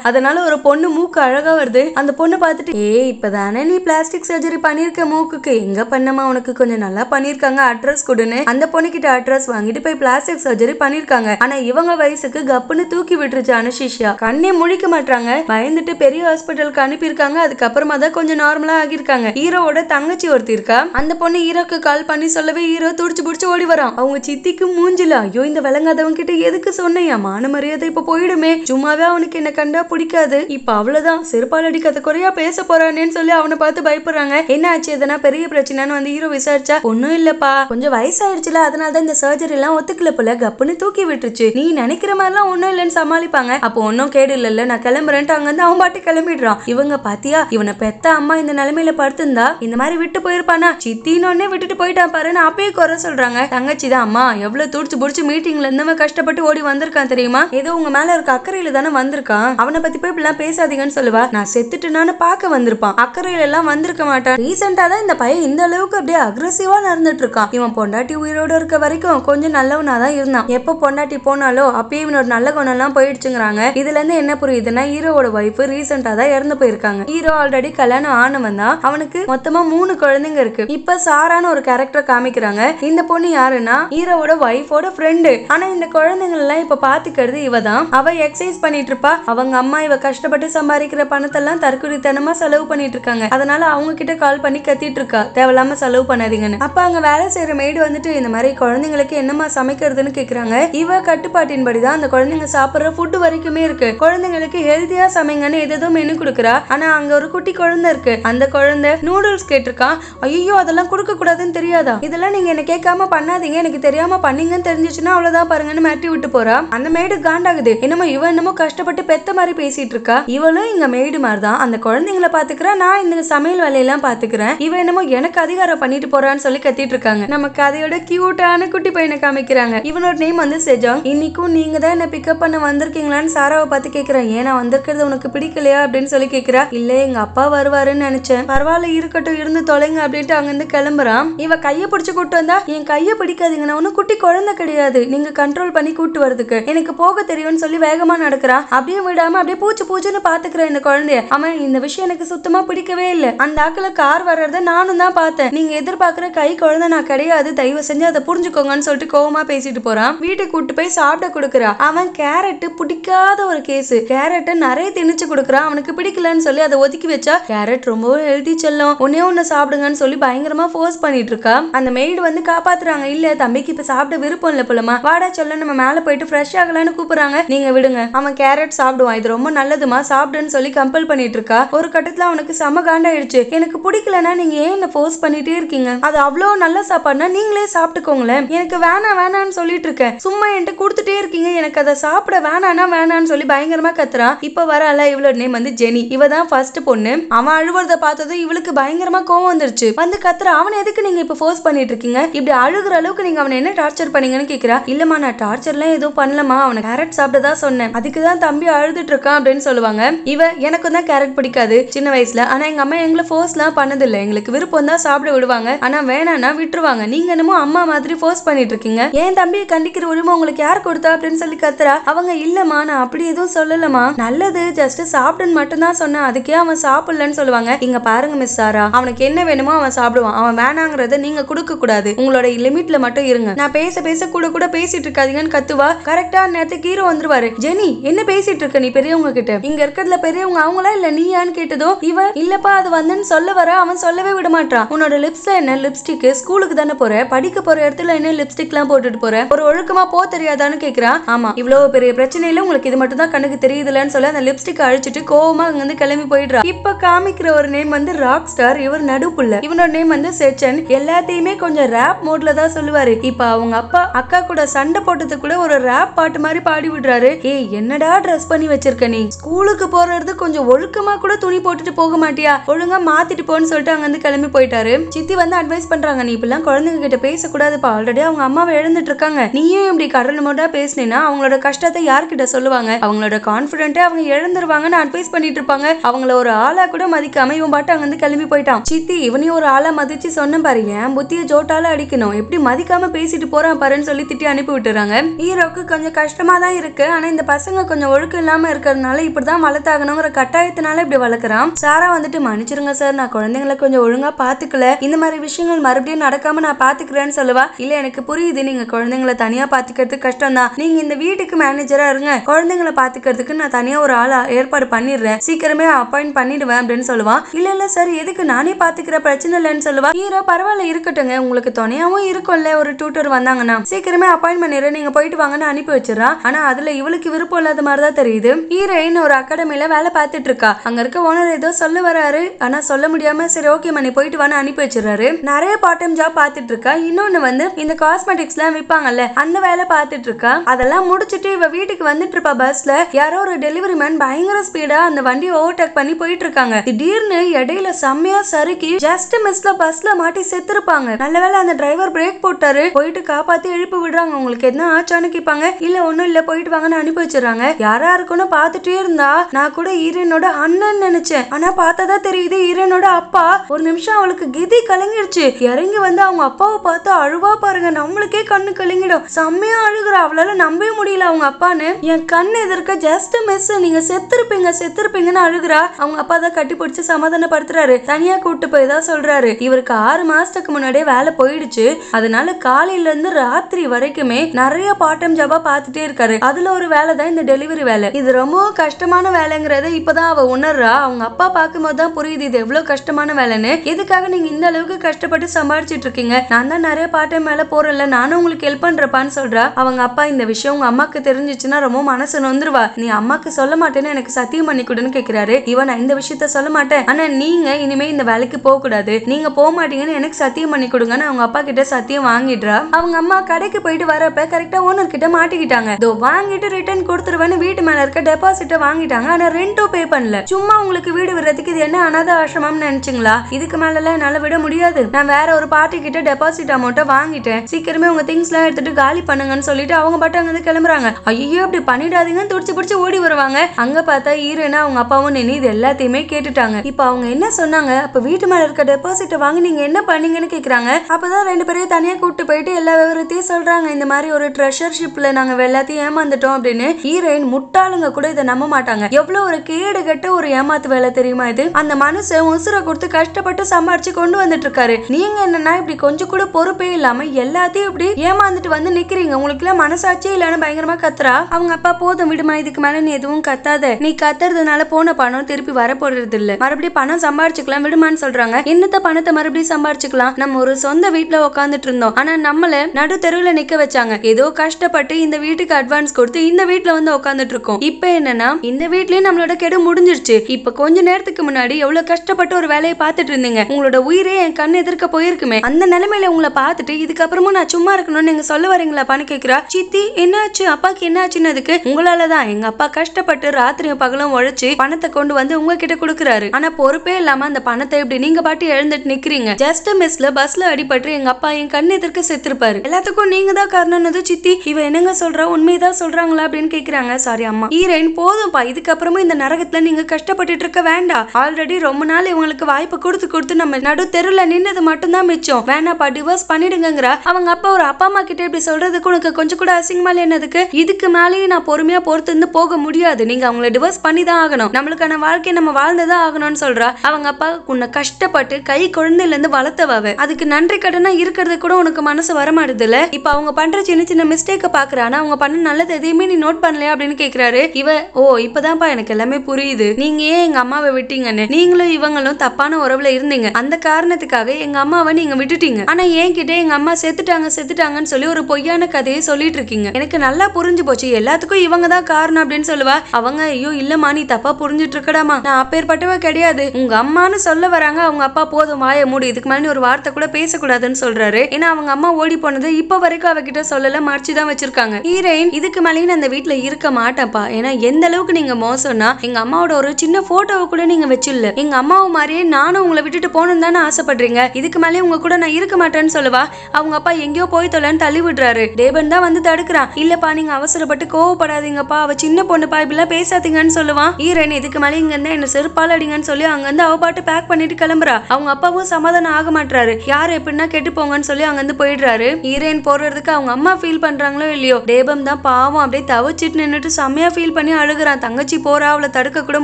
அதனால ஒரு பொண்ணு மூக்கு அழகா வருது அந்த பொண்ணு பார்த்துட்டு ஏ இப்பதானே நீ பிளாஸ்டிக் சர்ஜரி பண்ணிருக்க மூக்குக்கு எங்க பண்ணமா உனக்கு கொஞ்சம் நல்லா பண்ணிருக்காங்க அட்ரஸ் கொடுன்னு அந்த பொண்ணு கிட்ட அட்ரஸ் வாங்கிட்டு போய் பிளாஸ்டிக் சர்ஜரி பண்ணிருக்காங்க ஆனா இவங்க வயசுக்கு கப்புன்னு தூக்கி விட்டுருச்சு அனுஷிஷியா கண்ணே முழிக்க மாட்டாங்க பயந்துட்டு பெரிய ஹாஸ்பிட்டலுக்கு அனுப்பியிருக்காங்க அதுக்கப்புறமா தான் கொஞ்சம் நார்மலா ஆகிருக்காங்க ஹீரோவோட தங்கச்சி ஒருத்தி இருக்கா அந்த பொண்ணு ஹீரோக்கு கால் பண்ணி சொல்லவே ஹீரோ துடிச்சு புடிச்சு ஓடி வரான் அவங்க சித்திக்கு மூஞ்சில ஐயோ இந்த விளங்காதவங்க கிட்ட எதுக்கு சொன்னையா மானம மரியாதை இப்ப போயிடுமே சும்மாவே அவனுக்கு என்ன கண்டா பிடிக்காது இப்ப அவ்வளவுதான் செருப்பால் அடிக்காத குறையா பேச போறானேன்னு சொல்லி அவனை பார்த்து பயப்படுறாங்க என்ன ஆச்சு எதனா பெரிய பிரச்சனைன்னு வந்து ஹீரோ விசாரிச்சா ஒன்னும் இல்லப்பா கொஞ்சம் வயசாயிருச்சுல அதனாலதான் இந்த சர்ஜரி எல்லாம் ஒத்துக்கல போல கப்புன்னு தூக்கி விட்டுருச்சு நீ நினைக்கிற மாதிரிலாம் ஒன்னும் இல்லைன்னு சமாளிப்பாங்க அப்போ ஒன்னும் கேடு இல்லைல்ல நான் கிளம்புறேன்ட்டு அங்க வந்து அவன் பாட்டு கிளம்பிடுறான் இவங்க பாத்தியா இவனை பெத்த அம்மா இந்த நிலைமையில படுத்திருந்தா இந்த மாதிரி விட்டு போயிருப்பானா சித்தின்னு விட்டுட்டு போயிட்டான் பாருன்னு அப்பயே குறை சொல்றாங்க தங்கச்சி தான் அம்மா எவ்வளவு துடிச்சு புடிச்சு மீட்டிங்ல இருந்தவன் கஷ்டப்பட்டு ஓடி வந்திருக்கான் தெரியுமா ஏதோ உங்க மேல இருக்க அக்கறையில தானே வந்திருக்கான் அவனை பத்தி போய் இப்படிலாம் பேசாதீங்கன்னு சொல்லுவா நான் செத்துட்டுனான்னு பார்க்க வந்திருப்பான் அக்கறையில எல்லாம் வந்திருக்க மாட்டான் ரீசெண்டா தான் இந்த பையன் இந்த அளவுக்கு அப்படியே அக்ரெசிவா நடந்துட்டு இருக்கான் இவன் பொண்டாட்டி உயிரோட இருக்க வரைக்கும் கொஞ்சம் நல்லவனா தான் இருந்தான் எப்போ பொண்டாட்டி போனாலோ அப்பயே இவனோட நல்ல குணம் எல்லாம் போயிடுச்சுங்கிறாங்க இதுல இருந்து என்ன புரியுதுன்னா ஹீரோவோட ஒய்ஃப் ரீசெண்டா தான் இறந்து போயிருக்காங்க ஹீரோ ஆல்ரெடி கல்யாணம் ஆனவன் தான் அவனுக்கு மொத்தமா மூணு குழந்தைங்க இருக்கு இப்ப சாரான ஒரு கேரக்டர் காமிக்கிறாங்க இந்த பொண்ணு யாருன்னா ஹீரோவோட ஒய்ஃபோட ஃப்ரெண்டு ஆனா இந்த குழந்தைங்க எல்லாம் இப்ப பாத்துக்கிறது இவ தான் அவ எக்ஸசைஸ் பண்ணிட்டு இருப்பா அவங்க அம்மா இவ கஷ்டப்பட்டு சம்பாதிக்கிற பணத்தெல்லாம் தற்கொலைத்தனமா செலவு பண்ணிட்டு இருக்காங்க அதனால அவங்க கிட்ட கால் பண்ணி கத்திட்டு இருக்கா தேவையில்லாம செலவு பண்ணாதீங்கன்னு அப்ப அங்க வேலை செய்யற மெய்டு வந்துட்டு இந்த மாதிரி குழந்தைங்களுக்கு என்னமா சமைக்கிறதுன்னு கேக்குறாங்க இவ கட்டுப்பாட்டின்படி தான் அந்த குழந்தைங்க சாப்பிடுற ஃபுட் வரைக்குமே இருக்கு குழந்தைங்களுக்கு ஹெல்த்தியா சமைங்கன்னு ஏதேதோ மெனு கொடுக்குறா ஆனா அங்க ஒரு குட்டி குழந்தை இருக்கு அந்த குழந்தை நூடுல்ஸ் கேட்டிருக்கான் ஐயோ அதெல்லாம் கொடுக்க கூடாதுன்னு தெரியாதா இதெல்லாம் நீங்க என்ன கேட்காம பண்ணாதீங்க எனக்கு தெரியாம பண்ணீங்கன்னு தெரிஞ்சிச்சுன்னா அவ்வளவுதான் பாருங்கன்னு மாட்டி விட்டு போறா அந்த மேடு காண்டாகுது என்னமோ இவன் என்னமோ கஷ்டப்பட்டு பெத்த மாதிரி பேசிட்டு இருக்கா இவளும் இங்க மேய்டு மாதிரி தான் அந்த குழந்தைங்கள பாத்துக்கிறேன் நான் இந்த சமையல் வேலையெல்லாம் பாத்துக்கிறேன் இவன் என்னமோ எனக்கு அதிகாரம் பண்ணிட்டு போறான்னு சொல்லி கத்திட்டு இருக்காங்க நம்ம கதையோட கியூட்டான குட்டி பையனை காமிக்கிறாங்க இவனோட நேம் வந்து செஜாங் இன்னைக்கும் நீங்க தான் என்ன பிக்கப் பண்ண வந்திருக்கீங்களான்னு சாராவை பார்த்து கேக்குறேன் ஏன்னா வந்திருக்கிறது உனக்கு பிடிக்கலையா அப்படின்னு சொல்லி கேக்குறா இல்ல எங்க அப்பா வருவாருன்னு நினைச்சேன் பரவாயில்ல இருக்கட்டும் இருந்து தொலைங்க அப்படின்ட்டு அங்க இருந்து கிளம்புறான் இவ கையை பிடிச்சு கூட்டு வந்தா என் கையை பிடிக்காதீங்க நான் ஒன்னும் குட்டி குழந்தை கிடையாது நீங்க கண்ட்ரோல் பண்ணி கூட்டு வரதுக்கு எனக்கு போக போக தெரியும்னு சொல்லி வேகமா நடக்கிறா அப்படியே விடாம அப்படியே பூச்சு பூச்சுன்னு பாத்துக்கிற இந்த குழந்தைய அவன் இந்த விஷயம் எனக்கு சுத்தமா பிடிக்கவே இல்லை அந்த ஆக்கில கார் வர்றத நானும் தான் பார்த்தேன் நீங்க எதிர்பார்க்கிற கை குழந்தை நான் கிடையாது தயவு செஞ்சு அதை புரிஞ்சுக்கோங்கன்னு சொல்லிட்டு கோவமா பேசிட்டு போறான் வீட்டுக்கு கூட்டு போய் சாப்பிட கொடுக்குறா அவன் கேரட் பிடிக்காத ஒரு கேஸ் கேரட்டை நிறைய திணிச்சு கொடுக்குறான் அவனுக்கு பிடிக்கலன்னு சொல்லி அதை ஒதுக்கி வச்சா கேரட் ரொம்ப ஹெல்தி செல்லும் ஒன்னே ஒன்னு சாப்பிடுங்கன்னு சொல்லி பயங்கரமா ஃபோர்ஸ் பண்ணிட்டு இருக்கா அந்த மெய்டு வந்து காப்பாத்துறாங்க இல்ல தம்பிக்கு இப்ப சாப்பிட விருப்பம் இல்ல போலமா வாடா சொல்ல நம்ம மேல போயிட்டு ஃப்ரெஷ் ஆகலான்னு கூப்பிடுறாங்க நீங்க விடுங்க அவன் கேரட் சாப்பிடுவான் இது ரொம்ப நல்லதுமா சாப்பிடுன்னு சொல்லி கம்பல் பண்ணிட்டு இருக்கா ஒரு கட்டத்துல அவனுக்கு செம காண்டாயிடுச்சு எனக்கு பிடிக்கலன்னா நீங்க ஏன் என்ன ஃபோர்ஸ் பண்ணிட்டே இருக்கீங்க அது அவ்வளோ நல்ல சாப்பாடுனா நீங்களே சாப்பிட்டுக்கோங்களேன் எனக்கு வேணாம் வேணான்னு சொல்லிட்டு இருக்கேன் சும்மா என்கிட்ட கொடுத்துட்டே இருக்கீங்க எனக்கு அதை சாப்பிட வேணானா வேணான்னு சொல்லி பயங்கரமா கத்துறா இப்ப வரால இவளோட நேம் வந்து ஜெனி இவ தான் ஃபர்ஸ்ட் பொண்ணு அவன் அழுவுறத பார்த்ததும் இவளுக்கு பயங்கரமா கோவம் வந்துருச்சு வந்து கத்துறா அவனை எதுக்கு நீங்க இப்ப ஃபோர்ஸ் பண்ணிட்டு இருக்கீங்க இப்படி அழுகுற அளவுக்கு நீங்க அவனை என்ன டார்ச்சர் பண்ணீங்கன்னு கேக்குறா இல்லம்மா நான் டார்ச்சர்லாம் எதுவும் பண்ணலமா அவனை கேரட் சாப்பிட்டதா சொன்னேன் அதுக்கு தான் தம்பி அழுதுட்டு இருக்கான் அப்படின்னு சொல்லுவாங்க இவ எனக்கும் தான் கேரட் பிடிக்காது சின்ன வயசுல ஆனா எங்க அம்மா எங்களை ஃபோர்ஸ் எல்லாம் பண்ணது இல்லை எங்களுக்கு விருப்பம் தான் சாப்பிட விடுவாங்க ஆனா வேணாம்னா விட்டுருவாங்க நீங்க என்னமோ அம்மா மாதிரி ஃபோர்ஸ் பண்ணிட்டு இருக்கீங்க ஏன் தம்பியை கண்டிக்கிற உரிமை உங்களுக்கு யார் கொடுத்தா அப்படின்னு சொல்லி கத்துறா அவங்க இல்லம்மா நான் அப்படி எதுவும் சொல்லலமா நல்லது ஜஸ்ட் சாப்பிடுன்னு மட்டும் தான் சொன்னேன் அதுக்கே அவன் சாப்பிடலன்னு சொல்லுவாங்க இங்க பாருங்க மிஸ் சாரா அவனுக்கு என்ன வேணுமோ அவன் சாப்பிடுவான் அவன் வேணாங்கிறத நீங்க கொடுக்க கூடாது உங்களோட லிமிட்ல மட்டும் இருங்க நான் பேச பேச கூட கூட பேசிட்டு இருக்காதீங்கன்னு கத்துவா கரெக்டா நேரத்துக்கு ஹீரோ வந்துருவாரு ஜெனி என்ன பேசிட்டு இருக்க நீ பெரியவங்க கிட்ட இங்க இருக்கிறதுல பெரியவங்க அவங்களா இல்ல நீயான்னு கேட்டதோ இவன் இல்லப்பா அது வந்துன்னு சொல்ல வர அவன் சொல்லவே விட மாட்டான் உன்னோட லிப்ஸ்ல என்ன லிப்ஸ்டிக் ஸ்கூலுக்கு தானே போற படிக்க போற இடத்துல என்ன லிப்ஸ்டிக் எல்லாம் போட்டுட்டு போற ஒரு ஒழுக்கமா போ தெரியாதான்னு கேக்குறான் ஆமா இவ்வளவு பெரிய பிரச்சனையில உங்களுக்கு இது மட்டும் தான் கண்ணுக்கு தெரியுதுலன்னு சொல்ல அந்த லிப்ஸ்டிக் அழிச்சிட்டு கோவமா அங்க வந்து கிளம்பி போயிடுறா இப்ப காமிக்கிற ஒரு நேம் வந்து ராக் ஸ்டார் இவர் நடுப்புள்ள இவனோட நேம் வந்து செச்சன் எல்லாத்தையுமே கொஞ்சம் ரேப் மோட்ல தான் சொல்லுவாரு இப்ப அவங்க அப்பா அக்கா கூட சண்டை போட்டது கூட ஒரு ரேப் பாட்டு மாதிரி பாடி விடுறாரு ஏ என்னடா ட்ரெஸ் பண்ணி வச்சிருக்க நீ ஸ்கூலுக்கு போறது கொஞ்சம் ஒழுக்கமா கூட துணி போட்டுட்டு போக மாட்டியா ஒழுங்கா மாத்திட்டு போன்னு சொல்லிட்டு அங்க இருந்து கிளம்பி போயிட்டாரு சித்தி வந்து அட்வைஸ் பண்றாங்க நீ இப்பெல்லாம் குழந்தைங்க கிட்ட பேசக்கூடாதுப்பா ஆல்ரெடி அவங்க அம்மாவை எழுந்துட்டு இருக்காங்க நீயும் இப்படி கடல் மோட்டா பேசினா அவங்களோட கஷ்டத்தை யார்கிட்ட சொல்லுவாங்க அவங்களோட கான்பிடென்ட்டே அவங்க இழந்துருவாங்கன்னு அட்வைஸ் பண்ணிட்டு இருப்பாங்க அவங்கள ஒரு ஆளா கூட மதிக்காம இவன் பாட்டு அங்க இருந்து கிளம்பி போயிட்டான் சித்தி இவனையும் ஒரு ஆளா மதிச்சு சொன்ன பாருங்க புத்திய ஜோட்டால அடிக்கணும் எப்படி மதிக்காம பேசிட்டு போறான் பாருன்னு சொல்லி திட்டி அனுப்பி விட்டுறாங்க ஹீரோக்கு கொஞ்சம் கஷ்டமா தான் இருக்கு ஆனா இந்த பசங்க கொஞ்சம் ஒழுக்கம் இல்லாம இருக்கிறதுனால இப்படிதான் வளர்த்தாகணுங்கிற கட்டாயத்தினால இப்படி வளர்க்கறான் சாரா வந்துட்டு மன்னிச்சிருங்க சார் நான் குழந்தைங்களை கொஞ்சம் ஒழுங்கா பாத்துக்கல இந்த மாதிரி விஷயங்கள் மறுபடியும் நடக்காம நான் பார்த்துக்கிறேன்னு சொல்லுவா இல்லை எனக்கு புரியுது நீங்க குழந்தைங்களை தனியா பார்த்துக்கிறது கஷ்டம் தான் நீங்க இந்த வீட்டுக்கு மேனேஜரா இருங்க குழந்தைங்களை பாத்துக்கிறதுக்கு நான் தனியாக ஒரு ஆளா ஏற்பாடு பண்ணிடுறேன் சீக்கிரமே அப்பாயிண்ட் பண்ணிடுவேன் அப்படின்னு சொல்லுவான் இல்ல இல்ல சார் எதுக்கு நானே பாத்துக்கிற பிரச்சனை இல்லைன்னு சொல்லுவா ஹீரோ பரவாயில்ல இருக்கட்டுங்க உங்களுக்கு துணையாவும் இருக்கும்ல ஒரு டியூட்டர் வந்தாங்கன்னா சீக்கிரமே அப்பாயின்ட் பண்ணிடுறேன் நீங்கள் போயிட்டு வாங்கன்னு அனுப்பி வச்சிடறான் ஆனால் அதில் இவளுக்கு விருப்பம் இல்லாத மாதிரி தான் தெரியுது ஹீரோயின் ஒரு அகாடமியில் வேலை பார்த்துட்டு இருக்கா அங்கே இருக்க ஓனர் ஏதோ சொல்ல வராரு ஆனால் சொல்ல முடியாமல் சரி ஓகே மணி போயிட்டு வான்னு அனுப்பி வச்சிருக்காரு நிறைய பார்ட் டைம் ஜாப் பார்த்துட்டு இருக்கா இன்னொன்று வந்து இந்த காஸ்மெட்டிக்ஸ்லாம் விற்பாங்கல்ல அந்த வேலை பார்த்துட்டு இருக்கா அதெல்லாம் முடிச்சுட்டு இவ வீட்டுக்கு வந்துட்டு இருப்பா பஸ்ல யாரோ ஒரு டெலிவரி மேன் பயங்கர ஸ்பீடா அந்த வண்டியை ஓவர்டேக் பண்ணி போயிட்டு இருக்காங்க திடீர்னு இடையில செம்மையா சறுக்கி ஜஸ்ட் மிஸ்ல பஸ்ல மாட்டி செத்துருப்பாங்க நல்லவேளை அந்த டிரைவர் பிரேக் போட்டாரு போயிட்டு காப்பாத்தி எழுப்பி விடுறாங்க உங்களுக்கு என்ன ஆச்சான்னு கேட்பாங்க இல்ல ஒண்ணும் இல்ல வெளியில போயிட்டு வாங்கன்னு அனுப்பி வச்சிடறாங்க யாரா இருக்கும்னு பார்த்துட்டே இருந்தா நான் கூட ஈரனோட அண்ணன் நினைச்சேன் ஆனா பார்த்தா தெரியுது ஈரனோட அப்பா ஒரு நிமிஷம் அவளுக்கு கிதி கலங்கிடுச்சு இறங்கி வந்து அவங்க அப்பாவை பார்த்து அழுவா பாருங்க நம்மளுக்கே கண்ணு கலங்கிடும் செம்மையா அழுகுற அவளால நம்பவே முடியல அவங்க அப்பான்னு என் கண் எதிர்க்க ஜஸ்ட் மிஸ் நீங்க செத்துருப்பீங்க செத்துருப்பீங்கன்னு அழுகுறா அவங்க அப்பா தான் கட்டி பிடிச்சி சமாதானப்படுத்துறாரு தனியா கூப்பிட்டு போய் தான் சொல்றாரு இவருக்கு ஆறு மாசத்துக்கு முன்னாடியே வேலை போயிடுச்சு அதனால காலையில இருந்து ராத்திரி வரைக்குமே நிறைய பார்ட் டைம் ஜாபா பார்த்துட்டே இருக்காரு இருக்காரு அதுல ஒரு வேலை தான் இந்த டெலிவரி வேலை இது ரொம்ப கஷ்டமான வேலைங்கறத இப்பதான் அவ உணர்றா அவங்க அப்பா பார்க்கும்போது தான் புரியுது இது எவ்வளவு கஷ்டமான வேலைன்னு எதுக்காக நீங்க இந்த அளவுக்கு கஷ்டப்பட்டு சம்பாதிச்சிட்டு இருக்கீங்க நான் தான் நிறைய பாட்டு மேல போறல நானும் உங்களுக்கு ஹெல்ப் பண்றப்பான்னு சொல்றா அவங்க அப்பா இந்த விஷயம் உங்க அம்மாக்கு தெரிஞ்சிச்சுன்னா ரொம்ப மனசு நொந்துருவா நீ அம்மாக்கு சொல்ல மாட்டேன்னு எனக்கு சத்தியம் பண்ணி கொடுன்னு கேக்குறாரு இவன் நான் இந்த விஷயத்த சொல்ல மாட்டேன் ஆனா நீங்க இனிமே இந்த வேலைக்கு போக கூடாது நீங்க போக மாட்டீங்கன்னு எனக்கு சத்தியம் பண்ணி கொடுங்கன்னு அவங்க அப்பா கிட்ட சத்தியம் வாங்கிடுறா அவங்க அம்மா கடைக்கு போயிட்டு வரப்ப கரெக்டா ஓனர் கிட்ட மாட்டிக்கிட்டாங்க இதோ வாங்கிட்டு ரிட்டர்ன் கொடுத்துருவேன்னு வீட்டு மேலே இருக்க டெபாசிட்டை வாங்கிட்டாங்க ஆனால் ரெண்டும் பே பண்ணல சும்மா உங்களுக்கு வீடு விடுறதுக்கு இது என்ன அனாத ஆசிரமம் நினைச்சுங்களா இதுக்கு மேலலாம் என்னால் விட முடியாது நான் வேற ஒரு பார்ட்டி கிட்ட டெபாசிட் அமௌண்ட்டை வாங்கிட்டேன் சீக்கிரமே உங்க திங்ஸ் எல்லாம் எடுத்துட்டு காலி பண்ணுங்கன்னு சொல்லிட்டு அவங்க பாட்டு அங்கிருந்து கிளம்புறாங்க ஐயோ அப்படி பண்ணிடாதீங்கன்னு துடிச்சு பிடிச்சி ஓடி வருவாங்க அங்க பார்த்தா ஈரனா அவங்க அப்பாவும் நினை இது எல்லாத்தையுமே கேட்டுட்டாங்க இப்போ அவங்க என்ன சொன்னாங்க அப்ப வீட்டு மேலே இருக்க டெபாசிட்டை வாங்கி நீங்க என்ன பண்ணீங்கன்னு கேட்குறாங்க அப்பதான் ரெண்டு பேரையும் தனியாக கூப்பிட்டு போயிட்டு எல்லா விவரத்தையும் சொல்றாங்க இந்த மாதிரி ஒரு ட்ரெஷர்ஷிப்ல நாங்கள் எல்லாத்தையும் ஏமாந்துட்டோம் அப்படின்னு ஹீரோயின் முட்டாளுங்க கூட இதை நம்ப மாட்டாங்க எவ்வளவு ஒரு கேடு கெட்ட ஒரு ஏமாத்து வேலை தெரியுமா இது அந்த மனுஷன் உசுரை கொடுத்து கஷ்டப்பட்டு சம்பாரிச்சு கொண்டு வந்துட்டு இருக்காரு நீங்க என்னன்னா இப்படி கொஞ்சம் கூட பொறுப்பே இல்லாம எல்லாத்தையும் இப்படி ஏமாந்துட்டு வந்து நிக்கிறீங்க உங்களுக்கு எல்லாம் மனசாட்சியே இல்லைன்னு பயங்கரமா கத்துறா அவங்க அப்பா போதும் விடுமா இதுக்கு மேல நீ எதுவும் கத்தாத நீ கத்துறதுனால போன பணம் திருப்பி வர இல்ல மறுபடியும் பணம் சம்பாரிச்சுக்கலாம் விடுமான்னு சொல்றாங்க இன்னத்த பணத்தை மறுபடியும் சம்பாரிச்சுக்கலாம் நம்ம ஒரு சொந்த வீட்டுல உட்காந்துட்டு இருந்தோம் ஆனா நம்மள நடு தெருவுல நிக்க வச்சாங்க ஏதோ கஷ்டப்பட்டு இந்த வீட்டுக்கு அட்வான்ஸ் அட்வான்ஸ் கொடுத்து இந்த வீட்டுல வந்து உட்காந்துட்டு இருக்கோம் இப்போ என்னன்னா இந்த வீட்லயே நம்மளோட கெடு முடிஞ்சிருச்சு இப்ப கொஞ்ச நேரத்துக்கு முன்னாடி எவ்வளவு கஷ்டப்பட்டு ஒரு வேலையை பார்த்துட்டு இருந்தீங்க உங்களோட உயிரே என் கண் எதிர்க்க போயிருக்குமே அந்த நிலைமையில உங்களை பார்த்துட்டு இதுக்கப்புறமும் நான் சும்மா இருக்கணும்னு நீங்க சொல்ல வரீங்களா பணி கேக்குறா சித்தி என்னாச்சு அப்பாக்கு என்னாச்சுன்னு அதுக்கு உங்களாலதான் எங்க அப்பா கஷ்டப்பட்டு ராத்திரியும் பகலும் உழைச்சு பணத்தை கொண்டு வந்து உங்ககிட்ட கொடுக்குறாரு ஆனா பொறுப்பே இல்லாம அந்த பணத்தை எப்படி நீங்க பாட்டி எழுந்துட்டு நிக்கிறீங்க ஜஸ்ட் மிஸ்ல பஸ்ல அடிபட்டு எங்க அப்பா என் கண் எதிர்க்க செத்துருப்பாரு எல்லாத்துக்கும் நீங்க தான் காரணம் சித்தி இவ என்னங்க சொல்ற உண்மைதான் ஏதாவது சொல்றாங்களா அப்படின்னு கேக்குறாங்க சாரி அம்மா ஈரேன் போதும்பா இதுக்கப்புறமும் இந்த நரகத்துல நீங்க கஷ்டப்பட்டுட்டு இருக்க வேண்டாம் ஆல்ரெடி ரொம்ப நாள் இவங்களுக்கு வாய்ப்பு கொடுத்து கொடுத்து நம்ம நடு தெருல நின்னது தான் மிச்சம் வேணாப்பா டிவோர்ஸ் பண்ணிடுங்கிற அவங்க அப்பா ஒரு அப்பா அம்மா கிட்ட இப்படி சொல்றதுக்கு உனக்கு கொஞ்சம் கூட அசிங்கமா என்னதுக்கு இதுக்கு மேலேயே நான் பொறுமையா பொறுத்து இருந்து போக முடியாது நீங்க அவங்கள டிவோர்ஸ் பண்ணி தான் ஆகணும் நம்மளுக்கான வாழ்க்கையை நம்ம வாழ்ந்ததான் ஆகணும்னு சொல்றா அவங்க அப்பா உன்னை கஷ்டப்பட்டு கை குழந்தையில இருந்து வளர்த்தவாவ அதுக்கு நன்றி கடனா இருக்கிறது கூட உனக்கு மனசு வரமாடுதுல இப்ப அவங்க பண்ற சின்ன சின்ன மிஸ்டேக்கை பாக்குறானா அவங்க பண்ண நல்லது எதையுமே நீ நோட் பண்ணலையா அப்படின்னு கேக்குறாரு இவ ஓ இப்பதான்ப்பா எனக்கு எல்லாமே புரியுது நீங்க ஏன் எங்க அம்மாவை விட்டீங்கன்னு நீங்களும் இவங்களும் தப்பான உறவுல இருந்தீங்க அந்த காரணத்துக்காக எங்க அம்மாவை நீங்க விட்டுட்டீங்க ஆனா என்கிட்ட எங்க அம்மா செத்துட்டாங்க செத்துட்டாங்கன்னு சொல்லி ஒரு பொய்யான கதையை சொல்லிட்டு இருக்கீங்க எனக்கு நல்லா புரிஞ்சு போச்சு எல்லாத்துக்கும் இவங்க தான் காரணம் அப்படின்னு சொல்லுவா அவங்க ஐயோ இல்லம்மா நீ தப்பா புரிஞ்சிட்டு இருக்கடாமா நான் அப்பேற்பட்டவா கிடையாது உங்க அம்மான்னு சொல்ல வராங்க அவங்க அப்பா போதும் வாய மூடி இதுக்கு மேலே ஒரு வார்த்தை கூட பேசக்கூடாதுன்னு சொல்றாரு ஏன்னா அவங்க அம்மா ஓடி போனது இப்ப வரைக்கும் அவகிட்ட சொல்லல மறைச்சுதான் தான் வச்சிருக்காங்க ஹீரோயின் இதுக்கு மேலேயும் நான் அந்த வீட்டில் இருக்க மாட்டேன்ப்பா ஏன்னா எந்த அளவுக்கு நீங்கள் மோசம்னா எங்கள் அம்மாவோட ஒரு சின்ன ஃபோட்டோவை கூட நீங்கள் வச்சிடல எங்கள் அம்மாவை மாதிரியே நானும் உங்களை விட்டுட்டு போகணும்னு தானே ஆசைப்படுறீங்க இதுக்கு மேலே உங்க கூட நான் இருக்க மாட்டேன்னு சொல்லுவா அவங்க அப்பா எங்கேயோ போய் தொலைன்னு தள்ளி விடுறாரு டேபன் தான் வந்து தடுக்கிறான் இல்லப்பா நீங்க அவசரப்பட்டு கோவப்படாதீங்கப்பா அவ சின்ன பொண்ணுப்பா இப்படிலாம் பேசாதீங்கன்னு சொல்லுவான் ஈரன் இதுக்கு மேலே இங்க இருந்தா என்ன செருப்பால் அடிங்கன்னு சொல்லி அங்கேருந்து அவ பாட்டு பேக் பண்ணிட்டு கிளம்புறா அவங்க அப்பாவும் சமாதானம் ஆக மாட்டாரு யார் எப்படின்னா கெட்டு போங்கன்னு சொல்லி அங்கேருந்து போயிடுறாரு ஈரன் போடுறதுக்கு அவங்க அம்மா ஃபீல் பண்றாங்களோ இல்லையோ தேபம் தான் பாவம் அப்படியே தவிச்சிட்டு நின்றுட்டு செம்மையாக ஃபீல் பண்ணி அழுகிறான் தங்கச்சி போறா அவளை தடுக்க கூட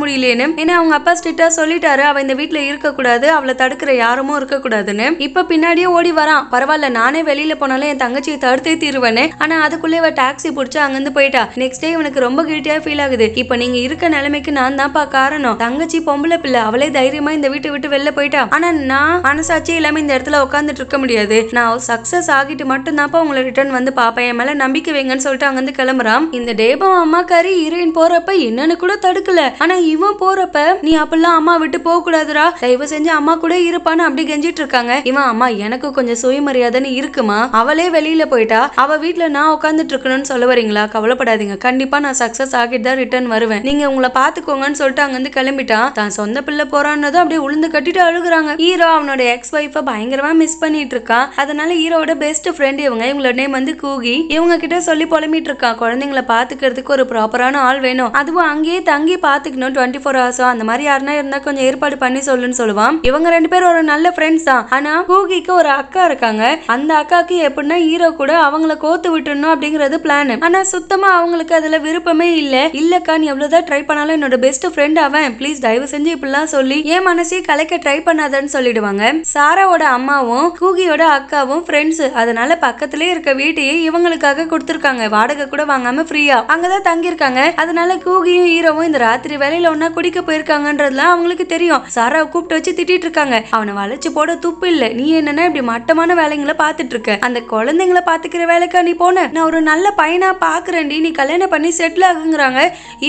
முடியலேன்னு ஏன்னா அவங்க அப்பா ஸ்ட்ரிக்டா சொல்லிட்டாரு அவள் இந்த வீட்டில் இருக்கக்கூடாது அவளை தடுக்கிற யாருமும் இருக்கக்கூடாதுன்னு இப்போ பின்னாடியே ஓடி வரான் பரவாயில்ல நானே வெளியில் போனாலும் என் தங்கச்சியை தடுத்தே தீருவேனே ஆனால் அதுக்குள்ளே இவள் டாக்ஸி பிடிச்சா அங்கேருந்து போயிட்டா நெக்ஸ்ட் டே இவனுக்கு ரொம்ப கில்ட்டியாக ஃபீல் ஆகுது இப்போ நீங்கள் இருக்க நிலைமைக்கு நான் தான்ப்பா காரணம் தங்கச்சி பொம்பளை பிள்ளை அவளே தைரியமா இந்த வீட்டை விட்டு வெளில போயிட்டா ஆனா நான் மனசாட்சி எல்லாமே இந்த இடத்துல உட்காந்துட்டு இருக்க முடியாது நான் சக்சஸ் ஆகிட்டு மட்டும் தான்ப்பா உங்களை ரிட்டர்ன் வந்து பாப்பேன் என் மேல நம்பிக்கை வைங்கன்னு சொல்லிட்டு அங்கிருந்து கிளம்புறான் இந்த டேபம் கறி ஹீரோயின் போறப்ப என்னன்னு கூட தடுக்கல ஆனா இவன் போறப்ப நீ அப்பெல்லாம் அம்மா விட்டு போக கூடாதுரா தயவு செஞ்சு அம்மா கூட இருப்பான்னு அப்படி கெஞ்சிட்டு இருக்காங்க இவன் அம்மா எனக்கு கொஞ்சம் சுயமரியாதைன்னு இருக்குமா அவளே வெளியில போயிட்டா அவ வீட்டுல நான் உட்காந்துட்டு இருக்கணும்னு சொல்ல வரீங்களா கவலைப்படாதீங்க கண்டிப்பா நான் சக்சஸ் ஆகிட்டு தான் ரிட்டர்ன் வருவேன் நீங்க உங்களை பாத்துக்கோங்கன்னு சொல்லிட்டு அங்க இருந்து கிளம்பிட்டான் தான் சொந்த பிள்ளை போறான்னதும் அப்படியே உளுந்து கட்டிட்டு அழுகுறாங்க ஹீரோ அவனோட எக்ஸ் ஒய்ஃப பயங்கரமா மிஸ் பண்ணிட்டு இருக்கான் அதனால ஹீரோட பெஸ்ட் ஃப்ரெண்ட் இவங்க இவங்களோட நேம் வந்து கூகி இவங்க கிட்ட சொல்லி புலம்பிட்டு இருக்கான் இருக்கா குழந்தைங்கள பாத்துக்கிறதுக்கு ஒரு ப்ராப்பரான ஆள் வேணும் அதுவும் அங்கேயே தங்கி பாத்துக்கணும் டுவெண்ட்டி ஃபோர் ஹவர்ஸும் அந்த மாதிரி யாருன்னா இருந்தால் கொஞ்சம் ஏற்பாடு பண்ணி சொல்லுன்னு சொல்லுவான் இவங்க ரெண்டு பேரும் ஒரு நல்ல ஃப்ரெண்ட்ஸ் தான் ஆனால் கூகிக்கு ஒரு அக்கா இருக்காங்க அந்த அக்காக்கு எப்படின்னா ஹீரோ கூட அவங்கள கோத்து விட்டுணும் அப்படிங்கிறது பிளான் ஆனால் சுத்தமாக அவங்களுக்கு அதில் விருப்பமே இல்லை இல்லக்கா நீ எவ்வளோதான் ட்ரை பண்ணாலும் என்னோட பெஸ்ட் ஃப்ரெண்ட் அவன் ப்ளீஸ் தயவு செஞ்சு இப்படிலாம் சொல்லி என் மனசே கலைக்க ட்ரை பண்ணாதன்னு சொல்லிடுவாங்க சாராவோட அம்மாவும் கூகியோட அக்காவும் ஃப்ரெண்ட்ஸ் அதனால பக்கத்திலே இருக்க வீட்டையே இவங்களுக்காக கொடுத்துருக்காங்க வாடகை கூட வாங்காம ஃப்ரீயா அங்கதான் தங்கியிருக்காங்க அதனால கூகியும் ஹீரோவும் இந்த ராத்திரி வேலையில ஒன்னா குடிக்க போயிருக்காங்கன்றதுலாம் அவங்களுக்கு தெரியும் சாரா கூப்பிட்டு வச்சு திட்டிட்டு இருக்காங்க அவனை வளைச்சு போட துப்பு இல்ல நீ என்னன்னா இப்படி மட்டமான வேலைங்களை பாத்துட்டு இருக்க அந்த குழந்தைங்களை பாத்துக்கிற வேலைக்கா நீ போன நான் ஒரு நல்ல பையனா பாக்குறேன்டி நீ கல்யாணம் பண்ணி செட்டில் ஆகுங்கிறாங்க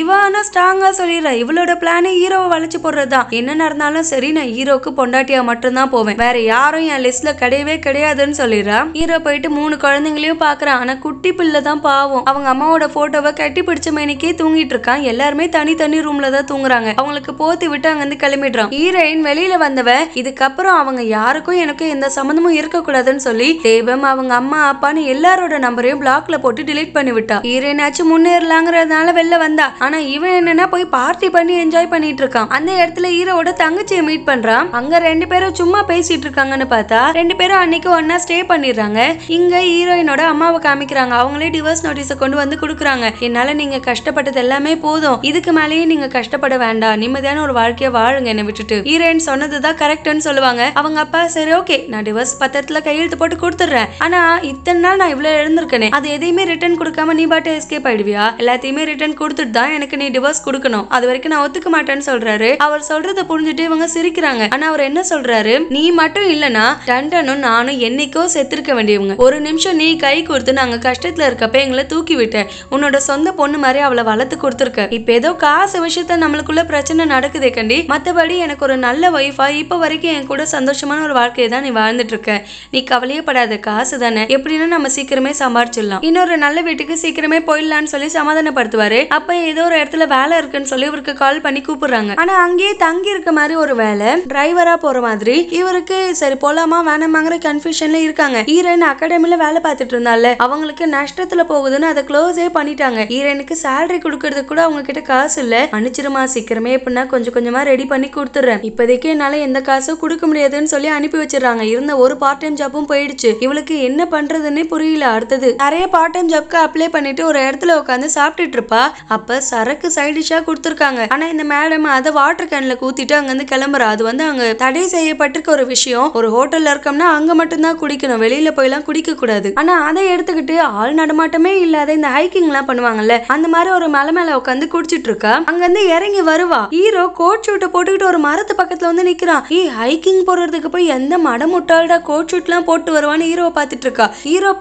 இவனா ஸ்ட்ராங்கா சொல்லிடுற இவளோட பிளானே ஹீரோவை வளைச்சு போடுறதுதான் என்ன நடந்தாலும் சரி நான் ஹீரோக்கு பொண்டாட்டியா மட்டும்தான் போவேன் வேற யாரும் என் லிஸ்ட்ல கிடையவே கிடையாதுன்னு சொல்லிடுறான் ஹீரோ போயிட்டு மூணு குழந்தைங்களையும் பாக்குறான் ஆனா குட்டி பிள்ளை தான் பாவம் அவ அவங்க அம்மாவோட போட்டோவை கட்டி பிடிச்ச மேனிக்கே தூங்கிட்டு இருக்கான் எல்லாருமே தனி தனி ரூம்ல தான் தூங்குறாங்க அவங்களுக்கு போத்து விட்டு அங்கிருந்து கிளம்பிடுறான் ஹீரோயின் வெளியில வந்தவ இதுக்கப்புறம் அவங்க யாருக்கும் எனக்கும் எந்த சம்மந்தமும் இருக்க கூடாதுன்னு சொல்லி தேவம் அவங்க அம்மா அப்பான்னு எல்லாரோட நம்பரையும் பிளாக்ல போட்டு டிலீட் பண்ணி விட்டா ஹீரோயின் ஆச்சு முன்னேறலாங்கிறதுனால வெளில வந்தா ஆனா இவன் என்னன்னா போய் பார்ட்டி பண்ணி என்ஜாய் பண்ணிட்டு இருக்கான் அந்த இடத்துல ஹீரோட தங்கச்சியை மீட் பண்றான் அங்க ரெண்டு பேரும் சும்மா பேசிட்டு இருக்காங்கன்னு பார்த்தா ரெண்டு பேரும் அன்னைக்கு ஒன்னா ஸ்டே பண்ணிடுறாங்க இங்க ஹீரோயினோட அம்மாவை காமிக்கிறாங்க அவங்களே டிவோர்ஸ் நோட்டீஸை கொண்டு வந்து கொடுக்குறாங்க என்னால் நீங்கள் கஷ்டப்பட்டது எல்லாமே போதும் இதுக்கு மேலேயே நீங்கள் கஷ்டப்பட வேண்டாம் நிம்மதியான ஒரு வாழ்க்கையை வாழுங்க என்னை விட்டுட்டு ஹீரோயின் சொன்னது தான் கரெக்ட்னு சொல்லுவாங்க அவங்க அப்பா சரி ஓகே நான் டிவர்ஸ் பத்திரத்தில் கையெழுத்து போட்டு கொடுத்துட்றேன் ஆனால் இத்தனை நாள் நான் இவ்வளோ எழுந்திருக்கேன் அது எதையுமே ரிட்டர்ன் கொடுக்காம நீ பாட்டு எஸ்கேப் ஆயிடுவியா எல்லாத்தையுமே ரிட்டர்ன் கொடுத்துட்டு தான் எனக்கு நீ டிவர்ஸ் கொடுக்கணும் அது வரைக்கும் நான் ஒத்துக்க மாட்டேன்னு சொல்றாரு அவர் சொல்றத புரிஞ்சுட்டு இவங்க சிரிக்கிறாங்க ஆனா அவர் என்ன சொல்றாரு நீ மட்டும் இல்லனா டண்டனும் நானும் என்னைக்கோ செத்துருக்க வேண்டியவங்க ஒரு நிமிஷம் நீ கை கொடுத்து நாங்க கஷ்டத்துல இருக்கப்ப எங்களை தூக்கி தூக்கி விட்ட உன்னோட சொந்த பொண்ணு மாதிரி அவளை வளர்த்து கொடுத்துருக்க இப்ப ஏதோ காசு விஷயத்த நம்மளுக்குள்ள பிரச்சனை நடக்குதே கண்டி மத்தபடி எனக்கு ஒரு நல்ல ஒய்ஃபா இப்ப வரைக்கும் என் கூட சந்தோஷமான ஒரு வாழ்க்கையை தான் நீ வாழ்ந்துட்டு இருக்க நீ கவலையே படாத காசு தானே எப்படின்னா நம்ம சீக்கிரமே சம்பாரிச்சிடலாம் இன்னொரு நல்ல வீட்டுக்கு சீக்கிரமே போயிடலாம்னு சொல்லி சமாதானப்படுத்துவாரு அப்ப ஏதோ ஒரு இடத்துல வேலை இருக்குன்னு சொல்லி இவருக்கு கால் பண்ணி கூப்பிடுறாங்க ஆனா அங்கேயே தங்கி இருக்க மாதிரி ஒரு வேலை டிரைவரா போற மாதிரி இவருக்கு சரி போலாமா வேணாமாங்கிற கன்ஃபியூஷன்ல இருக்காங்க ஈரன் அகாடமில வேலை பார்த்துட்டு இருந்தால அவங்களுக்கு நஷ்டத்துல போகுதுன்னு அதை க்ளோஸே பண்ணிட்டாங்க ஹீரோயினுக்கு சேலரி கொடுக்கறது கூட அவங்க கிட்ட காசு இல்ல அனுச்சிருமா சீக்கிரமே எப்படின்னா கொஞ்சம் கொஞ்சமா ரெடி பண்ணி கொடுத்துறேன் இப்போதைக்கு என்னால எந்த காசும் கொடுக்க முடியாதுன்னு சொல்லி அனுப்பி வச்சிடறாங்க இருந்த ஒரு பார்ட் டைம் ஜாப்பும் போயிடுச்சு இவளுக்கு என்ன பண்றதுன்னு புரியல அடுத்தது நிறைய பார்ட் டைம் ஜாப்க்கு அப்ளை பண்ணிட்டு ஒரு இடத்துல உட்காந்து சாப்பிட்டுட்டு இருப்பா அப்ப சரக்கு சைடிஷா கொடுத்துருக்காங்க ஆனா இந்த மேடம் அதை வாட்டர் கேன்ல அங்க இருந்து கிளம்புறா அது வந்து அங்க தடை செய்யப்பட்டிருக்க ஒரு விஷயம் ஒரு ஹோட்டல்ல இருக்கோம்னா அங்க மட்டும்தான் குடிக்கணும் வெளியில போயெல்லாம் குடிக்க கூடாது ஆனா அதை எடுத்துக்கிட்டு ஆள் நடமாட்டமே இல்லாத அதாவது இந்த எல்லாம் பண்ணுவாங்கல்ல அந்த மாதிரி ஒரு மலை மேல உட்காந்து குடிச்சிட்டு இருக்கா இருந்து இறங்கி வருவா ஹீரோ கோட் ஷூட்டை போட்டுக்கிட்டு ஒரு மரத்து பக்கத்துல வந்து நிக்கிறான் ஈ ஹைக்கிங் போறதுக்கு போய் எந்த மடம் முட்டாளடா கோட் ஷூட் எல்லாம் போட்டு வருவான்னு ஹீரோ பாத்துட்டு இருக்கா ஹீரோ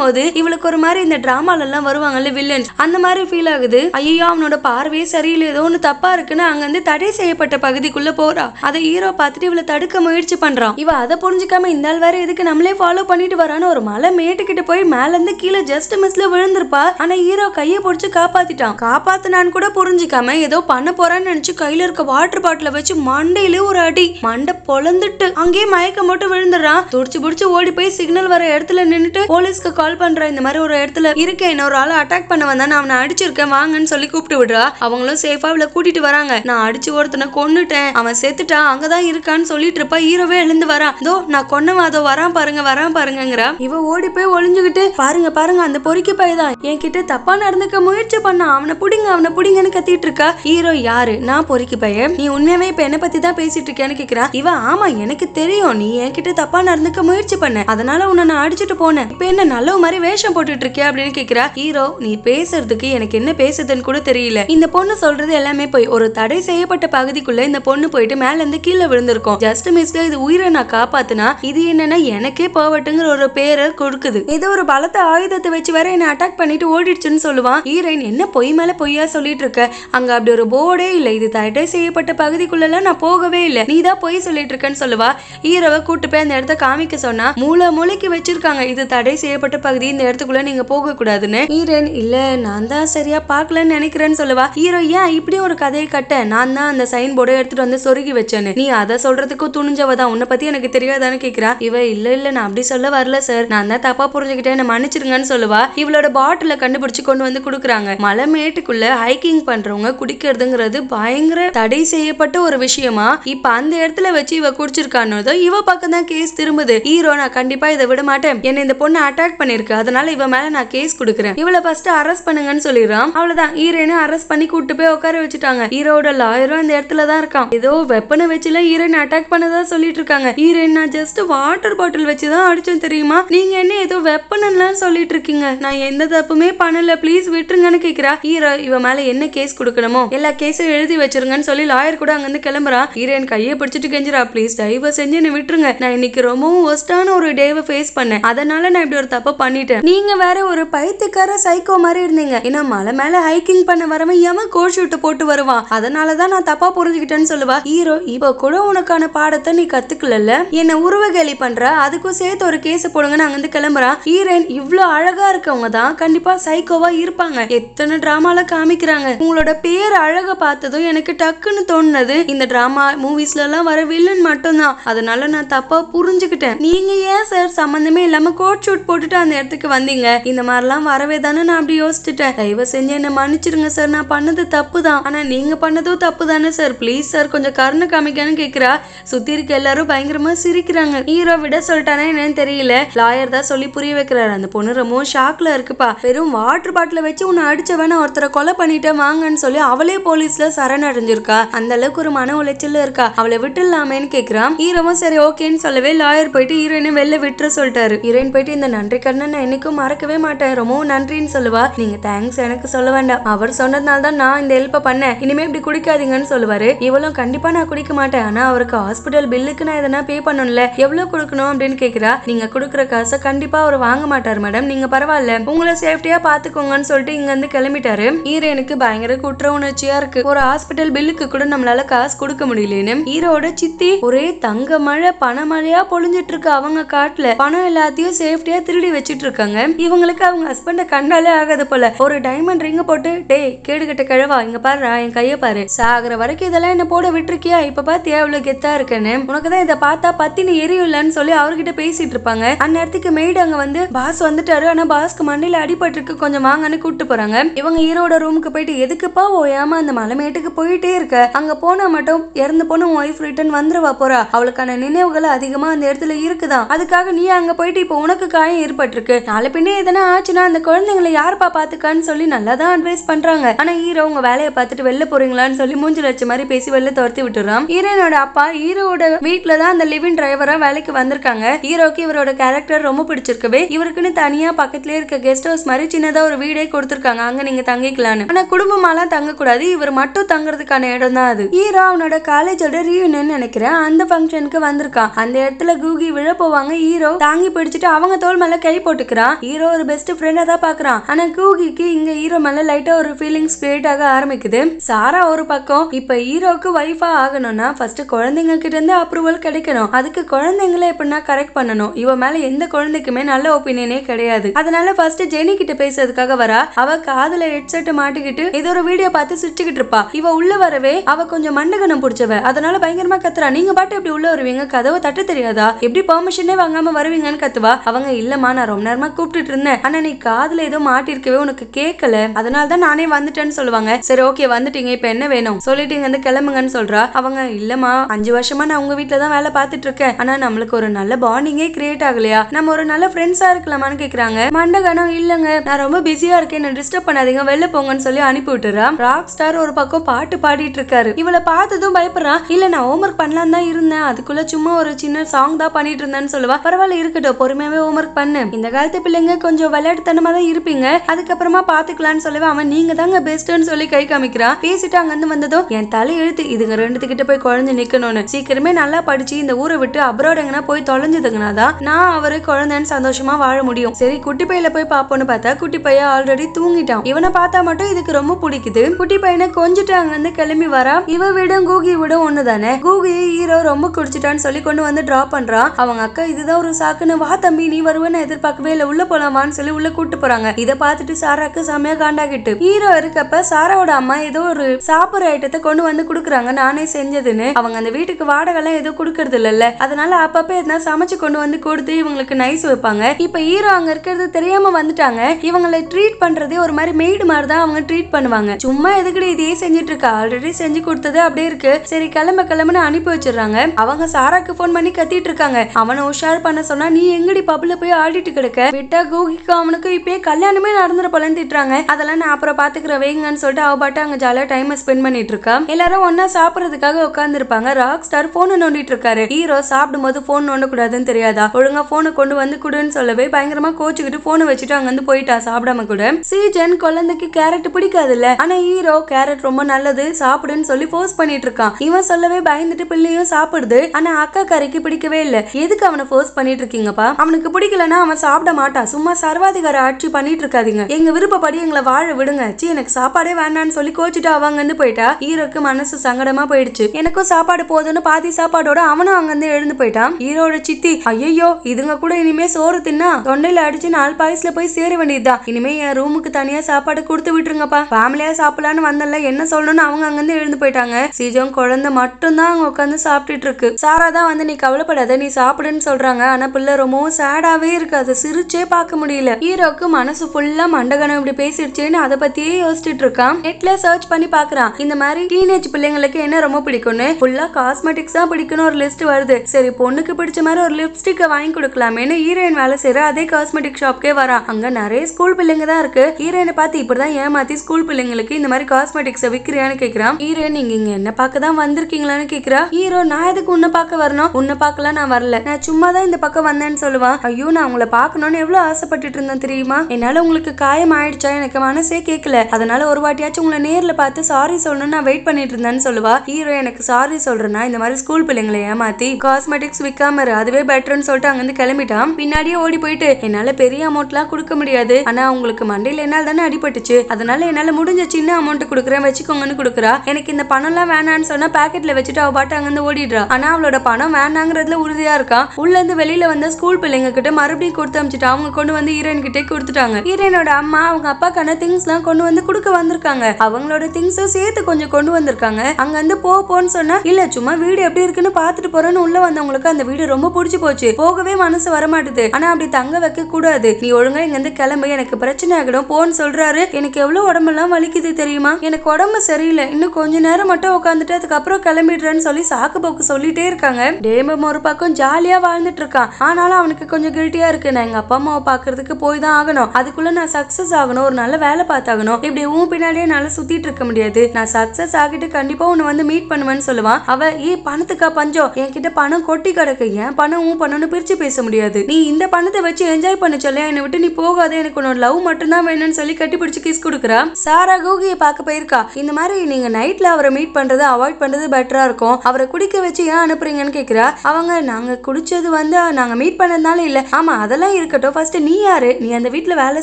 போது இவளுக்கு ஒரு மாதிரி இந்த டிராமால எல்லாம் வருவாங்கல்ல வில்லன்ஸ் அந்த மாதிரி ஃபீல் ஆகுது ஐயோ அவனோட பார்வையே சரியில்லை ஏதோ ஒன்னு தப்பா இருக்குன்னு அங்க வந்து தடை செய்யப்பட்ட பகுதிக்குள்ள போறா அதை ஹீரோ பார்த்துட்டு இவளை தடுக்க முயற்சி பண்றான் இவ அதை புரிஞ்சுக்காம இந்த ஆள் வேற எதுக்கு நம்மளே ஃபாலோ பண்ணிட்டு வரான்னு ஒரு மலை மேட்டுக்கிட்டு போய் மேல இருந்து கீழே ஜஸ்ட் மிஸ்ல விழுந்திருப்பா வந்தப்பா ஆனா ஹீரோ கையை பிடிச்சி காப்பாத்திட்டான் காப்பாத்தினான்னு கூட புரிஞ்சுக்காம ஏதோ பண்ண போறான்னு நினைச்சு கையில இருக்க வாட்டர் பாட்டில வச்சு மண்டையில ஒரு அடி மண்டை பொழந்துட்டு அங்கேயே மயக்கம் மட்டும் விழுந்துடுறான் துடிச்சு புடிச்சு ஓடி போய் சிக்னல் வர இடத்துல நின்றுட்டு போலீஸ்க்கு கால் பண்ற இந்த மாதிரி ஒரு இடத்துல இருக்கேன் என்ன ஒரு ஆள் அட்டாக் பண்ண வந்தா நான் அவனை அடிச்சிருக்கேன் வாங்கன்னு சொல்லி கூப்பிட்டு விடுறா அவங்களும் சேஃபா இவளை கூட்டிட்டு வராங்க நான் அடிச்சு ஒருத்தனை கொன்னுட்டேன் அவன் செத்துட்டான் அங்கதான் இருக்கான்னு சொல்லிட்டு இருப்பா ஹீரோவே எழுந்து வரான் இதோ நான் கொன்னவன் அதோ வரான் பாருங்க வரான் பாருங்கிறா இவ ஓடி போய் ஒளிஞ்சுக்கிட்டு பாருங்க பாருங்க அந்த பொறுக்கி பையதான் என்கிட்ட தப்பா நடந்துக்க முயற்சி பண்ணா அவனை புடிங்க அவனை புடிங்கன்னு கத்திட்டு இருக்கா ஹீரோ யாரு நான் பொறுக்கி பையன் நீ உண்மையாவே இப்ப என்ன பத்தி தான் பேசிட்டு இருக்கேன்னு கேக்குறா இவ ஆமா எனக்கு தெரியும் நீ என்கிட்ட தப்பா நடந்துக்க முயற்சி பண்ண அதனால உன்னை நான் அடிச்சுட்டு போனேன் இப்ப என்ன நல்ல மாதிரி வேஷம் போட்டுட்டு இருக்கே அப்படின்னு கேக்குறா ஹீரோ நீ பேசுறதுக்கு எனக்கு என்ன பேசுதுன்னு கூட தெரியல இந்த பொண்ணு சொல்றது எல்லாமே போய் ஒரு தடை செய்யப்பட்ட பகுதிக்குள்ள இந்த பொண்ணு போயிட்டு மேல இருந்து கீழே விழுந்திருக்கும் ஜஸ்ட் மிஸ்ல இது உயிரை நான் காப்பாத்தினா இது என்னன்னா எனக்கே போவட்டுங்கிற ஒரு பேரை கொடுக்குது ஏதோ ஒரு பலத்த ஆயுதத்தை வச்சு வேற என்ன அட்டாக் பண்ணி சொல்லிட்டு ஓடிடுச்சுன்னு சொல்லுவான் ஹீரோயின் என்ன பொய் மேல பொய்யா சொல்லிட்டு இருக்க அங்க அப்படி ஒரு போர்டே இல்ல இது தடை செய்யப்பட்ட பகுதிக்குள்ள நான் போகவே இல்லை நீ தான் பொய் சொல்லிட்டு இருக்கேன்னு சொல்லுவா ஹீரோவை கூட்டு போய் அந்த இடத்த காமிக்க சொன்னா மூளை மூளைக்கு வச்சிருக்காங்க இது தடை செய்யப்பட்ட பகுதி இந்த இடத்துக்குள்ள நீங்க போக கூடாதுன்னு ஹீரோயின் இல்ல நான் தான் சரியா பாக்கலன்னு நினைக்கிறேன்னு சொல்லுவா ஹீரோ ஏன் இப்படி ஒரு கதையை கட்ட நான் தான் அந்த சைன் போர்டை எடுத்துட்டு வந்து சொருகி வச்சேன்னு நீ அதை சொல்றதுக்கு துணிஞ்சவ தான் உன்னை பத்தி எனக்கு தெரியாதானு கேக்குறா இவ இல்ல இல்ல நான் அப்படி சொல்ல வரல சார் நான் தான் தப்பா புரிஞ்சுக்கிட்டேன் மன்னிச்சிருங்கன்னு சொல்லுவா இவளோட பாட்டில் பாட்டில கண்டுபிடிச்சு கொண்டு வந்து கொடுக்குறாங்க மலை மேட்டுக்குள்ள ஹைக்கிங் பண்றவங்க குடிக்கிறதுங்கிறது பயங்கர தடை செய்யப்பட்ட ஒரு விஷயமா இப்ப அந்த இடத்துல வச்சு இவ குடிச்சிருக்கான்னு இவ பக்கம் தான் கேஸ் திரும்புது ஹீரோ நான் கண்டிப்பா இதை விட மாட்டேன் என்ன இந்த பொண்ணு அட்டாக் பண்ணிருக்கு அதனால இவ மேல நான் கேஸ் கொடுக்குறேன் இவளை ஃபர்ஸ்ட் அரெஸ்ட் பண்ணுங்கன்னு சொல்லிடுறான் அவ்வளவுதான் ஹீரோனு அரெஸ்ட் பண்ணி கூட்டு போய் உட்கார வச்சுட்டாங்க ஹீரோட லாயரும் அந்த இடத்துல தான் இருக்கான் ஏதோ வெப்பனை வச்சுல ஹீரோயின் அட்டாக் பண்ணதா சொல்லிட்டு இருக்காங்க ஹீரோன் நான் ஜஸ்ட் வாட்டர் பாட்டில் வச்சுதான் அடிச்சோம் தெரியுமா நீங்க என்ன ஏதோ வெப்பன் சொல்லிட்டு இருக்கீங்க நான் எந்த தப்பு எதுக்குமே பண்ணல ப்ளீஸ் விட்டுருங்கன்னு கேக்குறா ஹீரோ இவ மேல என்ன கேஸ் கொடுக்கணுமோ எல்லா கேஸும் எழுதி வச்சிருங்கன்னு சொல்லி லாயர் கூட அங்கிருந்து கிளம்புறா ஹீரோயின் கையை பிடிச்சிட்டு கெஞ்சிரா ப்ளீஸ் தயவு செஞ்சு என்ன விட்டுருங்க நான் இன்னைக்கு ரொம்பவும் ஒஸ்டான ஒரு டேவை ஃபேஸ் பண்ணேன் அதனால நான் இப்படி ஒரு தப்பை பண்ணிட்டேன் நீங்க வேற ஒரு பைத்தியக்கார சைக்கோ மாதிரி இருந்தீங்க ஏன்னா மலை மேல ஹைக்கிங் பண்ண வரவன் எவன் கோட் ஷூட்டை போட்டு வருவான் அதனாலதான் நான் தப்பா புரிஞ்சுக்கிட்டேன்னு சொல்லுவா ஹீரோ இப்போ கூட உனக்கான பாடத்தை நீ கத்துக்கலல்ல என்ன உருவகேலி பண்ற அதுக்கும் சேர்த்து ஒரு கேஸ் போடுங்கன்னு அங்கிருந்து கிளம்புறா ஹீரோயின் இவ்வளவு அழகா இருக்கவங்க தான் கண்டிப்பா சைக்கோவா இருப்பாங்க எத்தனை டிராமால காமிக்கிறாங்க உங்களோட பேர் அழக பார்த்ததும் எனக்கு டக்குன்னு தோணுனது இந்த டிராமா மூவிஸ்ல எல்லாம் வர வில்லன் மட்டும்தான் அதனால நான் தப்பா புரிஞ்சுக்கிட்டேன் நீங்க ஏன் சார் சம்பந்தமே இல்லாம கோட் ஷூட் போட்டுட்டு அந்த இடத்துக்கு வந்தீங்க இந்த மாதிரிலாம் வரவே தானே நான் அப்படி யோசிச்சுட்டேன் தயவு செஞ்சு என்ன மன்னிச்சிருங்க சார் நான் பண்ணது தப்பு தான் ஆனா நீங்க பண்ணதும் தப்பு தானே சார் ப்ளீஸ் சார் கொஞ்சம் கருணை காமிக்கன்னு கேக்குறா சுத்தி இருக்க எல்லாரும் பயங்கரமா சிரிக்கிறாங்க ஹீரோ விட சொல்லிட்டானா என்னன்னு தெரியல லாயர் தான் சொல்லி புரிய வைக்கிறாரு அந்த பொண்ணு ரொம்ப ஷாக்ல இருக்குப்பா வெறும் வாட்டர் பாட்டில வச்சு உன்னை அடிச்சவன ஒருத்தரை கொலை பண்ணிட்டேன் வாங்கன்னு சொல்லி அவளே போலீஸ்ல சரணடைஞ்சிருக்கா அந்த அளவுக்கு ஒரு மன உளைச்சல் இருக்கா அவளை விட்டுலாமேன்னு கேக்குறான் ஹீரோவும் சரி ஓகேன்னு சொல்லவே லாயர் போயிட்டு ஹீரோயினை வெளில விட்டுற சொல்லிட்டாரு ஹீரோயின் போயிட்டு இந்த நன்றி கண்ணன் நான் என்னைக்கும் மறக்கவே மாட்டேன் ரொம்ப நன்றின்னு சொல்லுவா நீங்க தேங்க்ஸ் எனக்கு சொல்ல வேண்டாம் அவர் சொன்னதுனால தான் நான் இந்த ஹெல்ப்பை பண்ணேன் இனிமே இப்படி குடிக்காதீங்கன்னு சொல்லுவாரு இவளும் கண்டிப்பா நான் குடிக்க மாட்டேன் ஆனா அவருக்கு ஹாஸ்பிட்டல் பில்லுக்கு நான் எதனா பே பண்ணணும்ல எவ்வளவு கொடுக்கணும் அப்படின்னு கேக்குறா நீங்க கொடுக்குற காசை கண்டிப்பா அவர் வாங்க மாட்டார் மேடம் நீங்க பரவாயில்ல உங்களை சேவ் சேஃப்டியா பாத்துக்கோங்கன்னு சொல்லிட்டு இங்க இருந்து கிளம்பிட்டாரு ஈரனுக்கு பயங்கர குற்ற உணர்ச்சியா இருக்கு ஒரு ஹாஸ்பிட்டல் பில்லுக்கு கூட நம்மளால காசு கொடுக்க முடியலன்னு ஈரோட சித்தி ஒரே தங்க மழை பண மழையா பொழிஞ்சிட்டு இருக்கு அவங்க காட்டுல பணம் எல்லாத்தையும் சேஃப்டியா திருடி வச்சிட்டு இருக்காங்க இவங்களுக்கு அவங்க ஹஸ்பண்ட கண்டாலே ஆகாது போல ஒரு டைமண்ட் ரிங் போட்டு டே கேடுகட்ட கிழவா இங்க பாரு என் கையை பாரு சாகர வரைக்கும் இதெல்லாம் என்ன போட விட்டுருக்கியா இப்ப பாத்தியா எவ்வளவு கெத்தா இருக்கேன்னு உனக்குதான் இதை பார்த்தா பத்தினு எரியும் இல்லன்னு சொல்லி அவர்கிட்ட பேசிட்டு இருப்பாங்க அந்நேரத்துக்கு மெய்டு அங்க வந்து பாஸ் வந்துட்டாரு ஆனா பாஸ்க்கு மண்டையில அடிபட்டு கோவப்பட்டிருக்கு கொஞ்சம் வாங்கன்னு கூப்பிட்டு போறாங்க இவங்க ஹீரோட ரூமுக்கு போயிட்டு எதுக்குப்பா ஓயாம அந்த மலைமேட்டுக்கு போயிட்டே இருக்க அங்க போனா மட்டும் இறந்து போன ஒய்ஃப் ரிட்டர்ன் வந்துருவா போறா அவளுக்கான நினைவுகள் அதிகமா அந்த இடத்துல இருக்குதான் அதுக்காக நீ அங்க போயிட்டு இப்போ உனக்கு காயம் ஏற்பட்டிருக்கு நாளை பின்னே எதனா ஆச்சுன்னா அந்த குழந்தைங்களை யாருப்பா பாத்துக்கான்னு சொல்லி நல்லா தான் அட்வைஸ் பண்றாங்க ஆனா ஹீரோ உங்க வேலையை பார்த்துட்டு வெளில போறீங்களான்னு சொல்லி மூஞ்சில் லட்சம் மாதிரி பேசி வெளில துரத்தி விட்டுறான் ஹீரோனோட அப்பா ஹீரோட வீட்டுல தான் அந்த லிவின் டிரைவரா வேலைக்கு வந்திருக்காங்க ஹீரோக்கு இவரோட கேரக்டர் ரொம்ப பிடிச்சிருக்கவே இவருக்குன்னு தனியா பக்கத்துலயே இருக்க கெஸ்ட் ஹவுஸ் மாதிரி மாதிரி சின்னதாக ஒரு வீடே கொடுத்துருக்காங்க அங்க நீங்க தங்கிக்கலான்னு ஆனா குடும்பமாலாம் தங்கக்கூடாது இவர் மட்டும் தங்குறதுக்கான இடம் தான் அது ஹீரோ அவனோட காலேஜோட ரீயூனியன் நினைக்கிறேன் அந்த ஃபங்க்ஷனுக்கு வந்திருக்கான் அந்த இடத்துல கூகி விழ போவாங்க ஹீரோ தாங்கி பிடிச்சிட்டு அவங்க தோல் மேல கை போட்டுக்கிறான் ஹீரோ ஒரு பெஸ்ட் ஃப்ரெண்டா தான் பாக்குறான் ஆனா கூகிக்கு இங்க ஹீரோ மேல லைட்டா ஒரு ஃபீலிங்ஸ் கிரியேட் ஆக ஆரம்பிக்குது சாரா ஒரு பக்கம் இப்ப ஹீரோக்கு வைஃபா ஆகணும்னா ஃபர்ஸ்ட் குழந்தைங்க கிட்ட இருந்து அப்ரூவல் கிடைக்கணும் அதுக்கு குழந்தைங்களை எப்படின்னா கரெக்ட் பண்ணணும் இவ மேல எந்த குழந்தைக்குமே நல்ல ஒப்பீனியனே கிடையாது அதனால ஃபர்ஸ்ட் ஜெனி கிட்ட பேசுறதுக்காக வரா அவ காதுல ஹெட்செட் மாட்டிக்கிட்டு ஏதோ ஒரு வீடியோ பார்த்து சிரிச்சுக்கிட்டு இருப்பா இவ உள்ள வரவே அவ கொஞ்சம் மண்டகனம் பிடிச்சவ அதனால பயங்கரமா கத்துறா நீங்க பாட்டு எப்படி உள்ள வருவீங்க கதவை தட்ட தெரியாதா எப்படி பெர்மிஷனே வாங்காம வருவீங்கன்னு கத்துவா அவங்க இல்லமா நான் ரொம்ப நேரமா கூப்பிட்டுட்டு இருந்தேன் ஆனா நீ காதுல ஏதோ மாட்டிருக்கவே உனக்கு கேட்கல அதனால தான் நானே வந்துட்டேன்னு சொல்லுவாங்க சரி ஓகே வந்துட்டீங்க இப்ப என்ன வேணும் சொல்லிட்டு இங்க வந்து கிளம்புங்கன்னு சொல்றா அவங்க இல்லமா அஞ்சு வருஷமா நான் உங்க வீட்டுல தான் வேலை பார்த்துட்டு இருக்கேன் ஆனா நம்மளுக்கு ஒரு நல்ல பாண்டிங்கே கிரியேட் ஆகலையா நம்ம ஒரு நல்ல ஃப்ரெண்ட்ஸா இருக்கலாமான்னு கேக்குறாங்க மண்டகணம் இல்லங்க நான் ரொம்ப பிஸியா இருக்கேன் டிஸ்டர்ப் பண்ணாதீங்க வெளில போங்கன்னு சொல்லி அனுப்பி விட்டுறான் ராக் ஸ்டார் ஒரு பக்கம் பாட்டு பாடிட்டு இருக்காரு இவளை பார்த்ததும் பயப்படுறான் இல்ல நான் ஹோம் ஒர்க் பண்ணலாம் தான் இருந்தேன் அதுக்குள்ள சும்மா ஒரு சின்ன சாங் தான் பண்ணிட்டு இருந்தேன்னு சொல்லுவா பரவாயில்ல இருக்கட்டும் பொறுமையாவே ஹோம் ஒர்க் பண்ணு இந்த காலத்து பிள்ளைங்க கொஞ்சம் விளையாட்டுத்தனமா தான் இருப்பீங்க அதுக்கப்புறமா பாத்துக்கலாம்னு சொல்லி அவன் நீங்க தாங்க பெஸ்ட்னு சொல்லி கை காமிக்கிறான் பேசிட்டு இருந்து வந்ததும் என் தலை எழுத்து இதுங்க ரெண்டு கிட்ட போய் குழஞ்சு நிக்கணும்னு சீக்கிரமே நல்லா படிச்சு இந்த ஊரை விட்டு அப்ராட் எங்கன்னா போய் தொலைஞ்சதுங்கன்னா தான் நான் அவரு குழந்தைன்னு சந்தோஷமா வாழ முடியும் சரி குட்டி பையில போய் பாப்போன்னு பார்த்தா பார்த்தா குட்டி பையன் ஆல்ரெடி தூங்கிட்டான் இவனை பார்த்தா மட்டும் இதுக்கு ரொம்ப பிடிக்குது குட்டி பையனை கொஞ்சிட்டு அங்கிருந்து கிளம்பி வரா இவ விடும் கூகி விடும் ஒண்ணுதானே கூகி ஹீரோ ரொம்ப குடிச்சிட்டான்னு சொல்லி கொண்டு வந்து டிரா பண்றான் அவங்க அக்கா இதுதான் ஒரு சாக்குன்னு வா தம்பி நீ வருவேன்னு எதிர்பார்க்கவே இல்லை உள்ள போலாமான்னு சொல்லி உள்ள கூட்டு போறாங்க இதை பார்த்துட்டு சாராக்கு செமையா காண்டாகிட்டு ஹீரோ இருக்கப்ப சாராவோட அம்மா ஏதோ ஒரு சாப்பிட்ற ஐட்டத்தை கொண்டு வந்து கொடுக்குறாங்க நானே செஞ்சதுன்னு அவங்க அந்த வீட்டுக்கு வாடகைலாம் எதுவும் குடுக்கறது இல்ல அதனால அப்பப்ப எதனா சமைச்சு கொண்டு வந்து கொடுத்து இவங்களுக்கு நைஸ் வைப்பாங்க இப்ப ஹீரோ அங்க இருக்கிறது தெரியாம வந்துட்டாங்க இவங்களை ட்ரீட் பண்றதே ஒரு மாதிரி மெய்டு மாதிரி தான் அவங்க ட்ரீட் பண்ணுவாங்க சும்மா எதுக்குடி இதையே செஞ்சுட்டு இருக்கா ஆல்ரெடி செஞ்சு கொடுத்தது அப்படியே இருக்கு சரி கிளம்ப கிளம்புன்னு அனுப்பி வச்சிடுறாங்க அவங்க சாராக்கு ஃபோன் பண்ணி கத்திட்டு இருக்காங்க அவனை உஷார் பண்ண சொன்னா நீ எங்கடி பப்ல போய் ஆடிட்டு கிடக்க விட்டா கூகிக்கு அவனுக்கு இப்பயே கல்யாணமே நடந்துட போலன்னு திட்டுறாங்க அதெல்லாம் நான் அப்புறம் பாத்துக்கிற வைங்கன்னு சொல்லிட்டு அவ பாட்டு அங்க ஜாலியா டைம் ஸ்பெண்ட் பண்ணிட்டு இருக்கா எல்லாரும் ஒன்னா சாப்பிடுறதுக்காக உட்காந்துருப்பாங்க ராக் ஸ்டார் போனை நோண்டிட்டு இருக்காரு ஹீரோ சாப்பிடும் போது போன் நோண்ட கூடாதுன்னு தெரியாதா ஒழுங்கா போனை கொண்டு வந்து கொடுன்னு சொல்லவே பயங்கரமா கோச்சுக்கிட்டு போனை வச்சுட்டு அங்க வந்து போய் போயிட்டா சாப்பிடாம கூட சீஜன் குழந்தைக்கு கேரட் பிடிக்காதுல்ல ஆனா ஹீரோ கேரட் ரொம்ப நல்லது சாப்பிடுன்னு சொல்லி ஃபோர்ஸ் பண்ணிட்டு இருக்கான் இவன் சொல்லவே பயந்துட்டு பிள்ளையும் சாப்பிடுது ஆனா அக்கா கரைக்கு பிடிக்கவே இல்லை எதுக்கு அவனை ஃபோர்ஸ் பண்ணிட்டு இருக்கீங்கப்பா அவனுக்கு பிடிக்கலன்னா அவன் சாப்பிட மாட்டான் சும்மா சர்வாதிகார ஆட்சி பண்ணிட்டு இருக்காதீங்க எங்க விருப்பப்படி எங்களை வாழ விடுங்க சி எனக்கு சாப்பாடே வேண்டாம்னு சொல்லி கோச்சிட்டு அவங்கன்னு போயிட்டா ஹீரோக்கு மனசு சங்கடமா போயிடுச்சு எனக்கும் சாப்பாடு போதும்னு பாதி சாப்பாடோட அவனும் அங்கிருந்து எழுந்து போயிட்டான் ஹீரோட சித்தி ஐயோ இதுங்க கூட இனிமே சோறு தின்னா தொண்டையில அடிச்சு நாலு பாயசுல போய் சேருவேன் வேண்டியதுதான் இனிமே என் ரூமுக்கு தனியா சாப்பாடு கொடுத்து விட்டுருங்கப்பா ஃபேமிலியா சாப்பிடலான்னு வந்தல என்ன சொல்லணும்னு அவங்க அங்கிருந்து எழுந்து போயிட்டாங்க சீஜம் குழந்தை மட்டும்தான் அவங்க உட்காந்து சாப்பிட்டுட்டு இருக்கு சாரா தான் வந்து நீ கவலைப்படாத நீ சாப்பிடுன்னு சொல்றாங்க ஆனா பிள்ளை ரொம்பவும் சேடாவே இருக்கு அதை சிரிச்சே பார்க்க முடியல ஹீரோக்கு மனசு ஃபுல்லா மண்டகனம் இப்படி பேசிடுச்சேன்னு அதை பத்தியே யோசிச்சுட்டு இருக்கான் நெட்ல சர்ச் பண்ணி பாக்குறான் இந்த மாதிரி டீனேஜ் பிள்ளைங்களுக்கு என்ன ரொம்ப பிடிக்கும்னு ஃபுல்லா காஸ்மெட்டிக்ஸ் தான் பிடிக்கும்னு ஒரு லிஸ்ட் வருது சரி பொண்ணுக்கு பிடிச்ச மாதிரி ஒரு லிப்ஸ்டிக்கை வாங்கி கொடுக்கலாமேன்னு ஹீரோயின் வேலை செய்யற அதே காஸ்மெட்டிக் ஷாப்கே வரா அங்க நிறைய நிறைய ஸ்கூல் பிள்ளைங்க தான் இருக்கு ஹீரோயினை பார்த்து இப்படிதான் ஏமாத்தி ஸ்கூல் பிள்ளைங்களுக்கு இந்த மாதிரி காஸ்மெட்டிக்ஸ் விற்கிறியான்னு கேக்குறான் ஹீரோயின் நீங்க இங்க என்ன பார்க்க தான் வந்திருக்கீங்களான்னு கேக்குறா ஹீரோ நான் எதுக்கு உன்னை பார்க்க வரணும் உன்னை பார்க்கலாம் நான் வரல நான் சும்மா தான் இந்த பக்கம் வந்தேன்னு சொல்லுவான் ஐயோ நான் உங்களை பார்க்கணும்னு எவ்வளவு ஆசைப்பட்டுட்டு இருந்தேன் தெரியுமா என்னால உங்களுக்கு காயம் ஆயிடுச்சா எனக்கு மனசே கேட்கல அதனால ஒரு வாட்டியாச்சும் உங்களை நேர்ல பார்த்து சாரி சொல்லணும்னு நான் வெயிட் பண்ணிட்டு இருந்தேன்னு சொல்லுவா ஹீரோ எனக்கு சாரி சொல்றேன்னா இந்த மாதிரி ஸ்கூல் பிள்ளைங்களை ஏமாத்தி காஸ்மெட்டிக்ஸ் விற்காம அதுவே பெட்டர்னு சொல்லிட்டு அங்கிருந்து கிளம்பிட்டான் பின்னாடியே ஓடி போயிட்டு என்னால பெரிய அமௌண்ட்லாம் கொடுக்க முடியாது கிடையாது ஆனா உங்களுக்கு மண்டையில என்னால் தானே அடிபட்டுச்சு அதனால என்னால முடிஞ்ச சின்ன அமௌண்ட் கொடுக்குறேன் வச்சுக்கோங்கன்னு கொடுக்குறா எனக்கு இந்த பணம் எல்லாம் வேணான்னு சொன்னா பாக்கெட்ல வச்சுட்டு அவ பாட்டு அங்கிருந்து ஓடிடுறா ஆனா அவளோட பணம் வேணாங்கிறதுல உறுதியா இருக்கா உள்ள இருந்து வெளியில வந்த ஸ்கூல் பிள்ளைங்க கிட்ட மறுபடியும் கொடுத்து அமைச்சிட்டு அவங்க கொண்டு வந்து ஹீரோயின் கிட்டே கொடுத்துட்டாங்க ஹீரோயினோட அம்மா அவங்க அப்பாக்கான திங்ஸ் எல்லாம் கொண்டு வந்து கொடுக்க வந்திருக்காங்க அவங்களோட திங்ஸும் சேர்த்து கொஞ்சம் கொண்டு வந்திருக்காங்க அங்க வந்து போ போன்னு சொன்னா இல்ல சும்மா வீடு எப்படி இருக்குன்னு பாத்துட்டு போறேன்னு உள்ள வந்தவங்களுக்கு அந்த வீடு ரொம்ப பிடிச்சி போச்சு போகவே மனசு வரமாட்டுது ஆனா அப்படி தங்க வைக்க கூடாது நீ ஒழுங்கா இங்க இருந்து கிளம்பு உடம்பு எனக்கு பிரச்சனை ஆகிடும் போன்னு சொல்றாரு எனக்கு எவ்வளவு உடம்பெல்லாம் வலிக்குது தெரியுமா எனக்கு உடம்பு சரியில்லை இன்னும் கொஞ்ச நேரம் மட்டும் உட்காந்துட்டு அதுக்கப்புறம் கிளம்பிடுறேன்னு சொல்லி சாக்கு போக்கு சொல்லிட்டே இருக்காங்க டேம்பம் ஒரு பக்கம் ஜாலியா வாழ்ந்துட்டு இருக்கான் ஆனாலும் அவனுக்கு கொஞ்சம் கில்ட்டியா இருக்கு நான் எங்க அப்பா அம்மாவை பாக்குறதுக்கு போய் தான் ஆகணும் அதுக்குள்ள நான் சக்சஸ் ஆகணும் ஒரு நல்ல வேலை பார்த்தாகணும் இப்படி உன் பின்னாடியே நல்லா சுத்திட்டு இருக்க முடியாது நான் சக்சஸ் ஆகிட்டு கண்டிப்பா உன்னை வந்து மீட் பண்ணுவேன்னு சொல்லுவான் அவ ஏ பணத்துக்கா பஞ்சம் என்கிட்ட பணம் கொட்டி கிடக்கு ஏன் பணம் உன் பணம்னு பிரிச்சு பேச முடியாது நீ இந்த பணத்தை வச்சு என்ஜாய் பண்ண சொல்ல என்னை விட்டு நீ போகாதே எனக்கு ஒரு லவ் மட்டும் தான் வேணும்னு சொல்லி கட்டிப்பிடிச்சு கிஸ் கொடுக்குறா சாரா கோகியை பார்க்க போயிருக்கா இந்த மாதிரி நீங்க நைட்ல அவரை மீட் பண்றது அவாய்ட் பண்றது பெட்டரா இருக்கும் அவரை குடிக்க வச்சு ஏன் அனுப்புறீங்கன்னு கேக்குறா அவங்க நாங்க குடிச்சது வந்து நாங்க மீட் பண்ணதுனால இல்ல ஆமா அதெல்லாம் இருக்கட்டும் ஃபர்ஸ்ட் நீ யாரு நீ அந்த வீட்டுல வேலை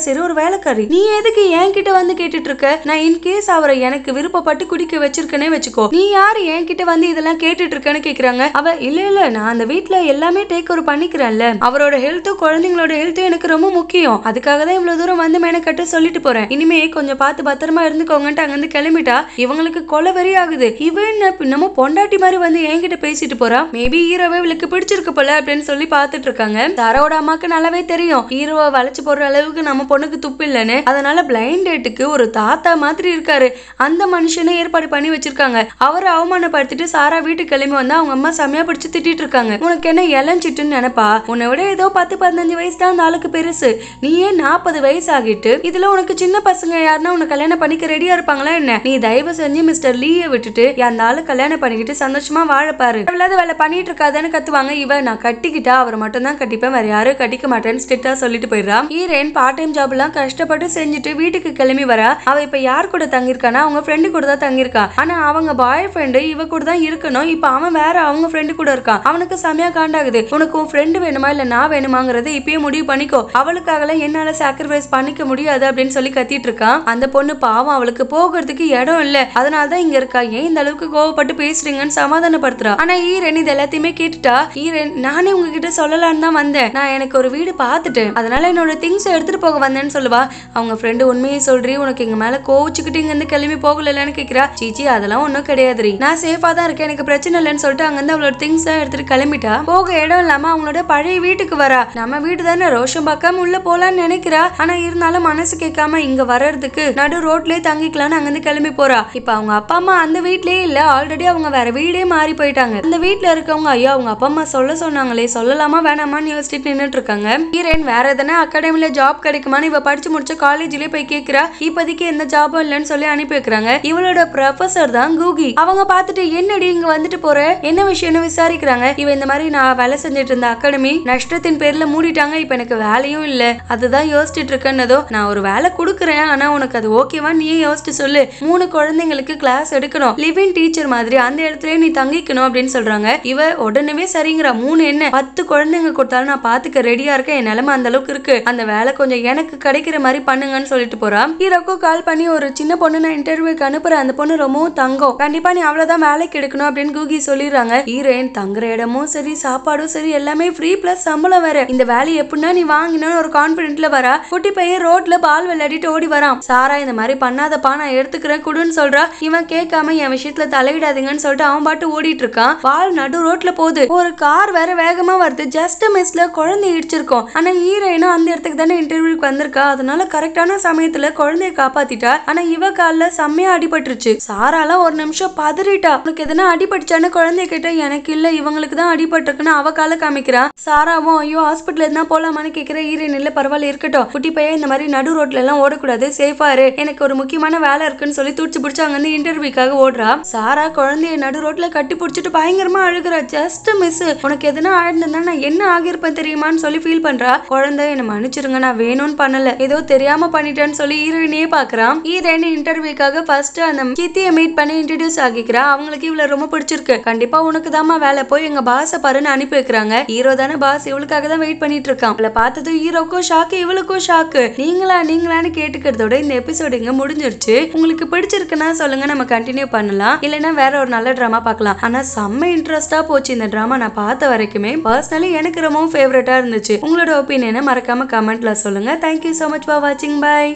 செய்யற ஒரு வேலைக்காரி நீ எதுக்கு என் கிட்ட வந்து கேட்டுட்டு இருக்க நான் இன்கேஸ் அவரை எனக்கு விருப்பப்பட்டு குடிக்க வச்சிருக்கேனே வச்சுக்கோ நீ யாரு என்கிட்ட வந்து இதெல்லாம் கேட்டுட்டு இருக்கேன்னு கேக்குறாங்க அவ இல்ல இல்ல நான் அந்த வீட்டுல எல்லாமே டேக் ஓவர் பண்ணிக்கிறேன்ல அவரோட ஹெல்த்தும் குழந்தைங்களோட ஹெல்த்தும் எனக்கு ரொம்ப முக்கியம் அதுக்காக தான் தான் இவ்வளவு தூரம் வந்து மெனக்கட்டு சொல்லிட்டு போறேன் இனிமே கொஞ்சம் பார்த்து பத்திரமா இருந்துக்கோங்கட்டு அங்கிருந்து கிளம்பிட்டா இவங்களுக்கு கொலை வரி ஆகுது இவன் நம்ம பொண்டாட்டி மாதிரி வந்து என்கிட்ட பேசிட்டு போறா மேபி ஹீரோவே இவளுக்கு பிடிச்சிருக்கு போல அப்படின்னு சொல்லி பார்த்துட்டு இருக்காங்க தாரோட அம்மாக்கு நல்லாவே தெரியும் ஹீரோவை வளைச்சு போடுற அளவுக்கு நம்ம பொண்ணுக்கு துப்பு இல்லைன்னு அதனால பிளைண்ட் டேட்டுக்கு ஒரு தாத்தா மாதிரி இருக்காரு அந்த மனுஷனே ஏற்பாடு பண்ணி வச்சிருக்காங்க அவரை அவமானப்படுத்திட்டு சாரா வீட்டுக்கு கிளம்பி வந்தா அவங்க அம்மா செம்மையா பிடிச்சு திட்டிட்டு இருக்காங்க உனக்கு என்ன இளஞ்சிட்டுன்னு நினைப்பா உன்னை விட ஏதோ பத்து பதினஞ்சு வயசு தான் அந்த ஆளுக்கு பெருசு நீ ஏன் நாற்பது வயசு ஆகிட்டு இதுல உனக்கு சின்ன பசங்க யாருன்னா உனக்கு கல்யாணம் பண்ணிக்க ரெடியா இருப்பாங்களா என்ன நீ தயவு செஞ்சு மிஸ்டர் லீய விட்டுட்டு என் கல்யாணம் பண்ணிக்கிட்டு சந்தோஷமா வாழப்பாரு இல்லாத வேலை பண்ணிட்டு இருக்காதுன்னு கத்துவாங்க இவ நான் கட்டிக்கிட்டா அவரை மட்டும் தான் கட்டிப்பேன் வேற யாரும் கட்டிக்க மாட்டேன்னு ஸ்ட்ரிக்டா சொல்லிட்டு போயிடுறா ஈரேன் பார்ட் டைம் ஜாப் எல்லாம் கஷ்டப்பட்டு செஞ்சுட்டு வீட்டுக்கு கிளம்பி வர அவ இப்ப யார் கூட தங்கியிருக்கானா அவங்க ஃப்ரெண்டு கூட தான் தங்கிருக்கா ஆனா அவங்க பாய் ஃப்ரெண்டு இவ கூட தான் இருக்கணும் இப்ப அவன் வேற அவங்க ஃப்ரெண்டு கூட இருக்கான் அவனுக்கு செமையா காண்டாகுது உனக்கு உன் ஃப்ரெண்டு வேணுமா இல்ல நான் வேணுமாங்கறது இப்பயே முடிவு பண்ணிக்கோ அவளுக்காக என்னால சாக்ரிஃபைஸ் பண்ணிக்க முடியாது அப்படின்னு சொல்லி கத்திட்டு இருக்கான் அந்த பொண்ணு பாவம் அவளுக்கு போகிறதுக்கு இடம் இல்ல அதனால தான் இங்க இருக்கா ஏன் இந்த அளவுக்கு கோவப்பட்டு பேசுறீங்கன்னு சமாதானப்படுத்துறா ஆனா ஈரன் இது எல்லாத்தையுமே கேட்டுட்டா ஈரன் நானே உங்ககிட்ட சொல்லலான்னு தான் வந்தேன் நான் எனக்கு ஒரு வீடு பார்த்துட்டேன் அதனால என்னோட திங்ஸ் எடுத்துட்டு போக வந்தேன்னு சொல்லுவா அவங்க ஃப்ரெண்டு உண்மையை சொல்றீ உனக்கு எங்க மேல கோவிச்சுக்கிட்டு இங்க இருந்து கிளம்பி போகலன்னு கேக்குறா சீச்சி அதெல்லாம் ஒன்னும் கிடையாது நான் சேஃபா தான் இருக்கேன் எனக்கு பிரச்சனை இல்லைன்னு சொல்லிட்டு இருந்து அவளோட திங்ஸ் தான் எடுத்துட்டு கிளம்பிட்டா போக இடம் இல்லாம அவங்களோட பழைய வீட்டுக்கு வரா நம்ம வீடு தானே ரோஷம் பார்க்காம உள்ள போலான்னு நினைக்கிறேன் நினைக்கிறா ஆனா இருந்தாலும் மனசு கேட்காம இங்க வர்றதுக்கு நடு ரோட்லயே தங்கிக்கலாம்னு அங்கிருந்து கிளம்பி போறா இப்ப அவங்க அப்பா அம்மா அந்த வீட்லயே இல்ல ஆல்ரெடி அவங்க வேற வீடே மாறி போயிட்டாங்க அந்த வீட்டுல இருக்கவங்க ஐயோ அவங்க அப்பா அம்மா சொல்ல சொன்னாங்களே சொல்லலாமா வேணாமான்னு யோசிச்சுட்டு நின்றுட்டு இருக்காங்க ஹீரோயின் வேற எதனா அகாடமில ஜாப் கிடைக்குமான்னு இவ படிச்சு முடிச்ச காலேஜ்லயே போய் கேக்குறா இப்போதைக்கு எந்த ஜாபும் இல்லைன்னு சொல்லி அனுப்பி வைக்கிறாங்க இவளோட ப்ரொஃபசர் தான் கூகி அவங்க பார்த்துட்டு என்னடி இங்க வந்துட்டு போற என்ன விஷயம்னு விசாரிக்கிறாங்க இவ இந்த மாதிரி நான் வேலை செஞ்சுட்டு இருந்த அகாடமி நஷ்டத்தின் பேர்ல மூடிட்டாங்க இப்ப எனக்கு வேலையும் இல்ல அதுதான் யோசி யோசிச்சுட்டு இருக்கேன்னதோ நான் ஒரு வேலை கொடுக்குறேன் ஆனா உனக்கு அது ஓகேவா நீயே யோசிச்சு சொல்லு மூணு குழந்தைங்களுக்கு கிளாஸ் எடுக்கணும் லிவிங் டீச்சர் மாதிரி அந்த இடத்துல நீ தங்கிக்கணும் அப்படின்னு சொல்றாங்க இவ உடனே சரிங்கிறா மூணு என்ன பத்து குழந்தைங்க கொடுத்தாலும் நான் பாத்துக்க ரெடியா இருக்கேன் என் நிலைமை அந்த அளவுக்கு இருக்கு அந்த வேலை கொஞ்சம் எனக்கு கிடைக்கிற மாதிரி பண்ணுங்கன்னு சொல்லிட்டு போறா ஹீரோக்கும் கால் பண்ணி ஒரு சின்ன பொண்ணு நான் இன்டர்வியூக்கு அனுப்புறேன் அந்த பொண்ணு ரொம்பவும் தங்கம் கண்டிப்பா நீ அவ்வளவுதான் வேலைக்கு எடுக்கணும் அப்படின்னு கூகி சொல்லிடுறாங்க ஹீரோயின் தங்குற இடமும் சரி சாப்பாடும் சரி எல்லாமே ஃப்ரீ பிளஸ் சம்பளம் வேற இந்த வேலை எப்படின்னா நீ வாங்கினு ஒரு கான்பிடென்ட்ல வரா குட்டி பையன் ரோட்ல பால் விளையாடிட்டு ஓடி வரான் சாரா இந்த மாதிரி பண்ணாதப்பா நான் எடுத்துக்கிறேன் குடுன்னு சொல்றா இவன் கேட்காம என் விஷயத்துல தலையிடாதீங்கன்னு சொல்லிட்டு அவன் பாட்டு ஓடிட்டு இருக்கான் பால் நடு ரோட்ல போகுது ஒரு கார் வேற வேகமா வருது ஜஸ்ட் மிஸ்ல குழந்தை இடிச்சிருக்கோம் ஆனா ஹீரோயினா அந்த இடத்துக்கு தானே இன்டர்வியூக்கு வந்திருக்கா அதனால கரெக்டான சமயத்துல குழந்தைய காப்பாத்திட்டா ஆனா இவ கால செம்மையா அடிபட்டுருச்சு சாராலாம் ஒரு நிமிஷம் பதறிட்டா உனக்கு எதனா அடிபட்டுச்சான்னு குழந்தைய கிட்ட எனக்கு இல்ல இவங்களுக்கு தான் அடிபட்டிருக்குன்னு அவ கால காமிக்கிறா சாராவும் ஐயோ ஹாஸ்பிட்டல் இருந்தா போலாமான்னு கேக்குற ஹீரோயின் இல்ல பரவாயில்ல இருக்கட்டும் கஷ்டம் குட்டி பையன் இந்த மாதிரி நடு ரோட்ல எல்லாம் ஓடக்கூடாது சேஃபா இரு எனக்கு ஒரு முக்கியமான வேலை இருக்குன்னு சொல்லி தூச்சி பிடிச்சி அங்க இருந்து இன்டர்வியூக்காக ஓடுறா சாரா குழந்தைய நடு ரோட்ல கட்டி பிடிச்சிட்டு பயங்கரமா அழுகுறா ஜஸ்ட் மிஸ் உனக்கு எதுனா ஆயிருந்தா நான் என்ன ஆகியிருப்பேன் தெரியுமான்னு சொல்லி ஃபீல் பண்றா குழந்தை என்ன மன்னிச்சிருங்க நான் வேணும்னு பண்ணல ஏதோ தெரியாம பண்ணிட்டேன்னு சொல்லி ஹீரோயினே பாக்குறான் ஹீரோயின் இன்டர்வியூக்காக ஃபர்ஸ்ட் அந்த கீர்த்தியை மீட் பண்ணி இன்ட்ரடியூஸ் ஆகிக்கிறா அவங்களுக்கு இவ்வளவு ரொம்ப பிடிச்சிருக்கு கண்டிப்பா உனக்கு தாமா வேலை போய் எங்க பாச பாருன்னு அனுப்பி வைக்கிறாங்க ஹீரோ தானே பாஸ் இவளுக்காக தான் வெயிட் பண்ணிட்டு இருக்கான் அவளை பார்த்ததும் ஹீரோக்கும் ஷாக்கு இவளுக்கும் எனக்கும் ஷாக்கு நீங்களா நீங்களான்னு கேட்டுக்கிறதோட இந்த எபிசோடு இங்க முடிஞ்சிருச்சு உங்களுக்கு பிடிச்சிருக்குன்னா சொல்லுங்க நம்ம கண்டினியூ பண்ணலாம் இல்லைன்னா வேற ஒரு நல்ல ட்ராமா பார்க்கலாம் ஆனா செம்ம இன்ட்ரெஸ்டா போச்சு இந்த ட்ராமா நான் பார்த்த வரைக்குமே பர்சனலி எனக்கு ரொம்பவும் ஃபேவரட்டா இருந்துச்சு உங்களோட ஒப்பீனியனை மறக்காம கமெண்ட்ல சொல்லுங்க தேங்க்யூ ஸோ மச் ஃபார் வாட்சிங் பாய்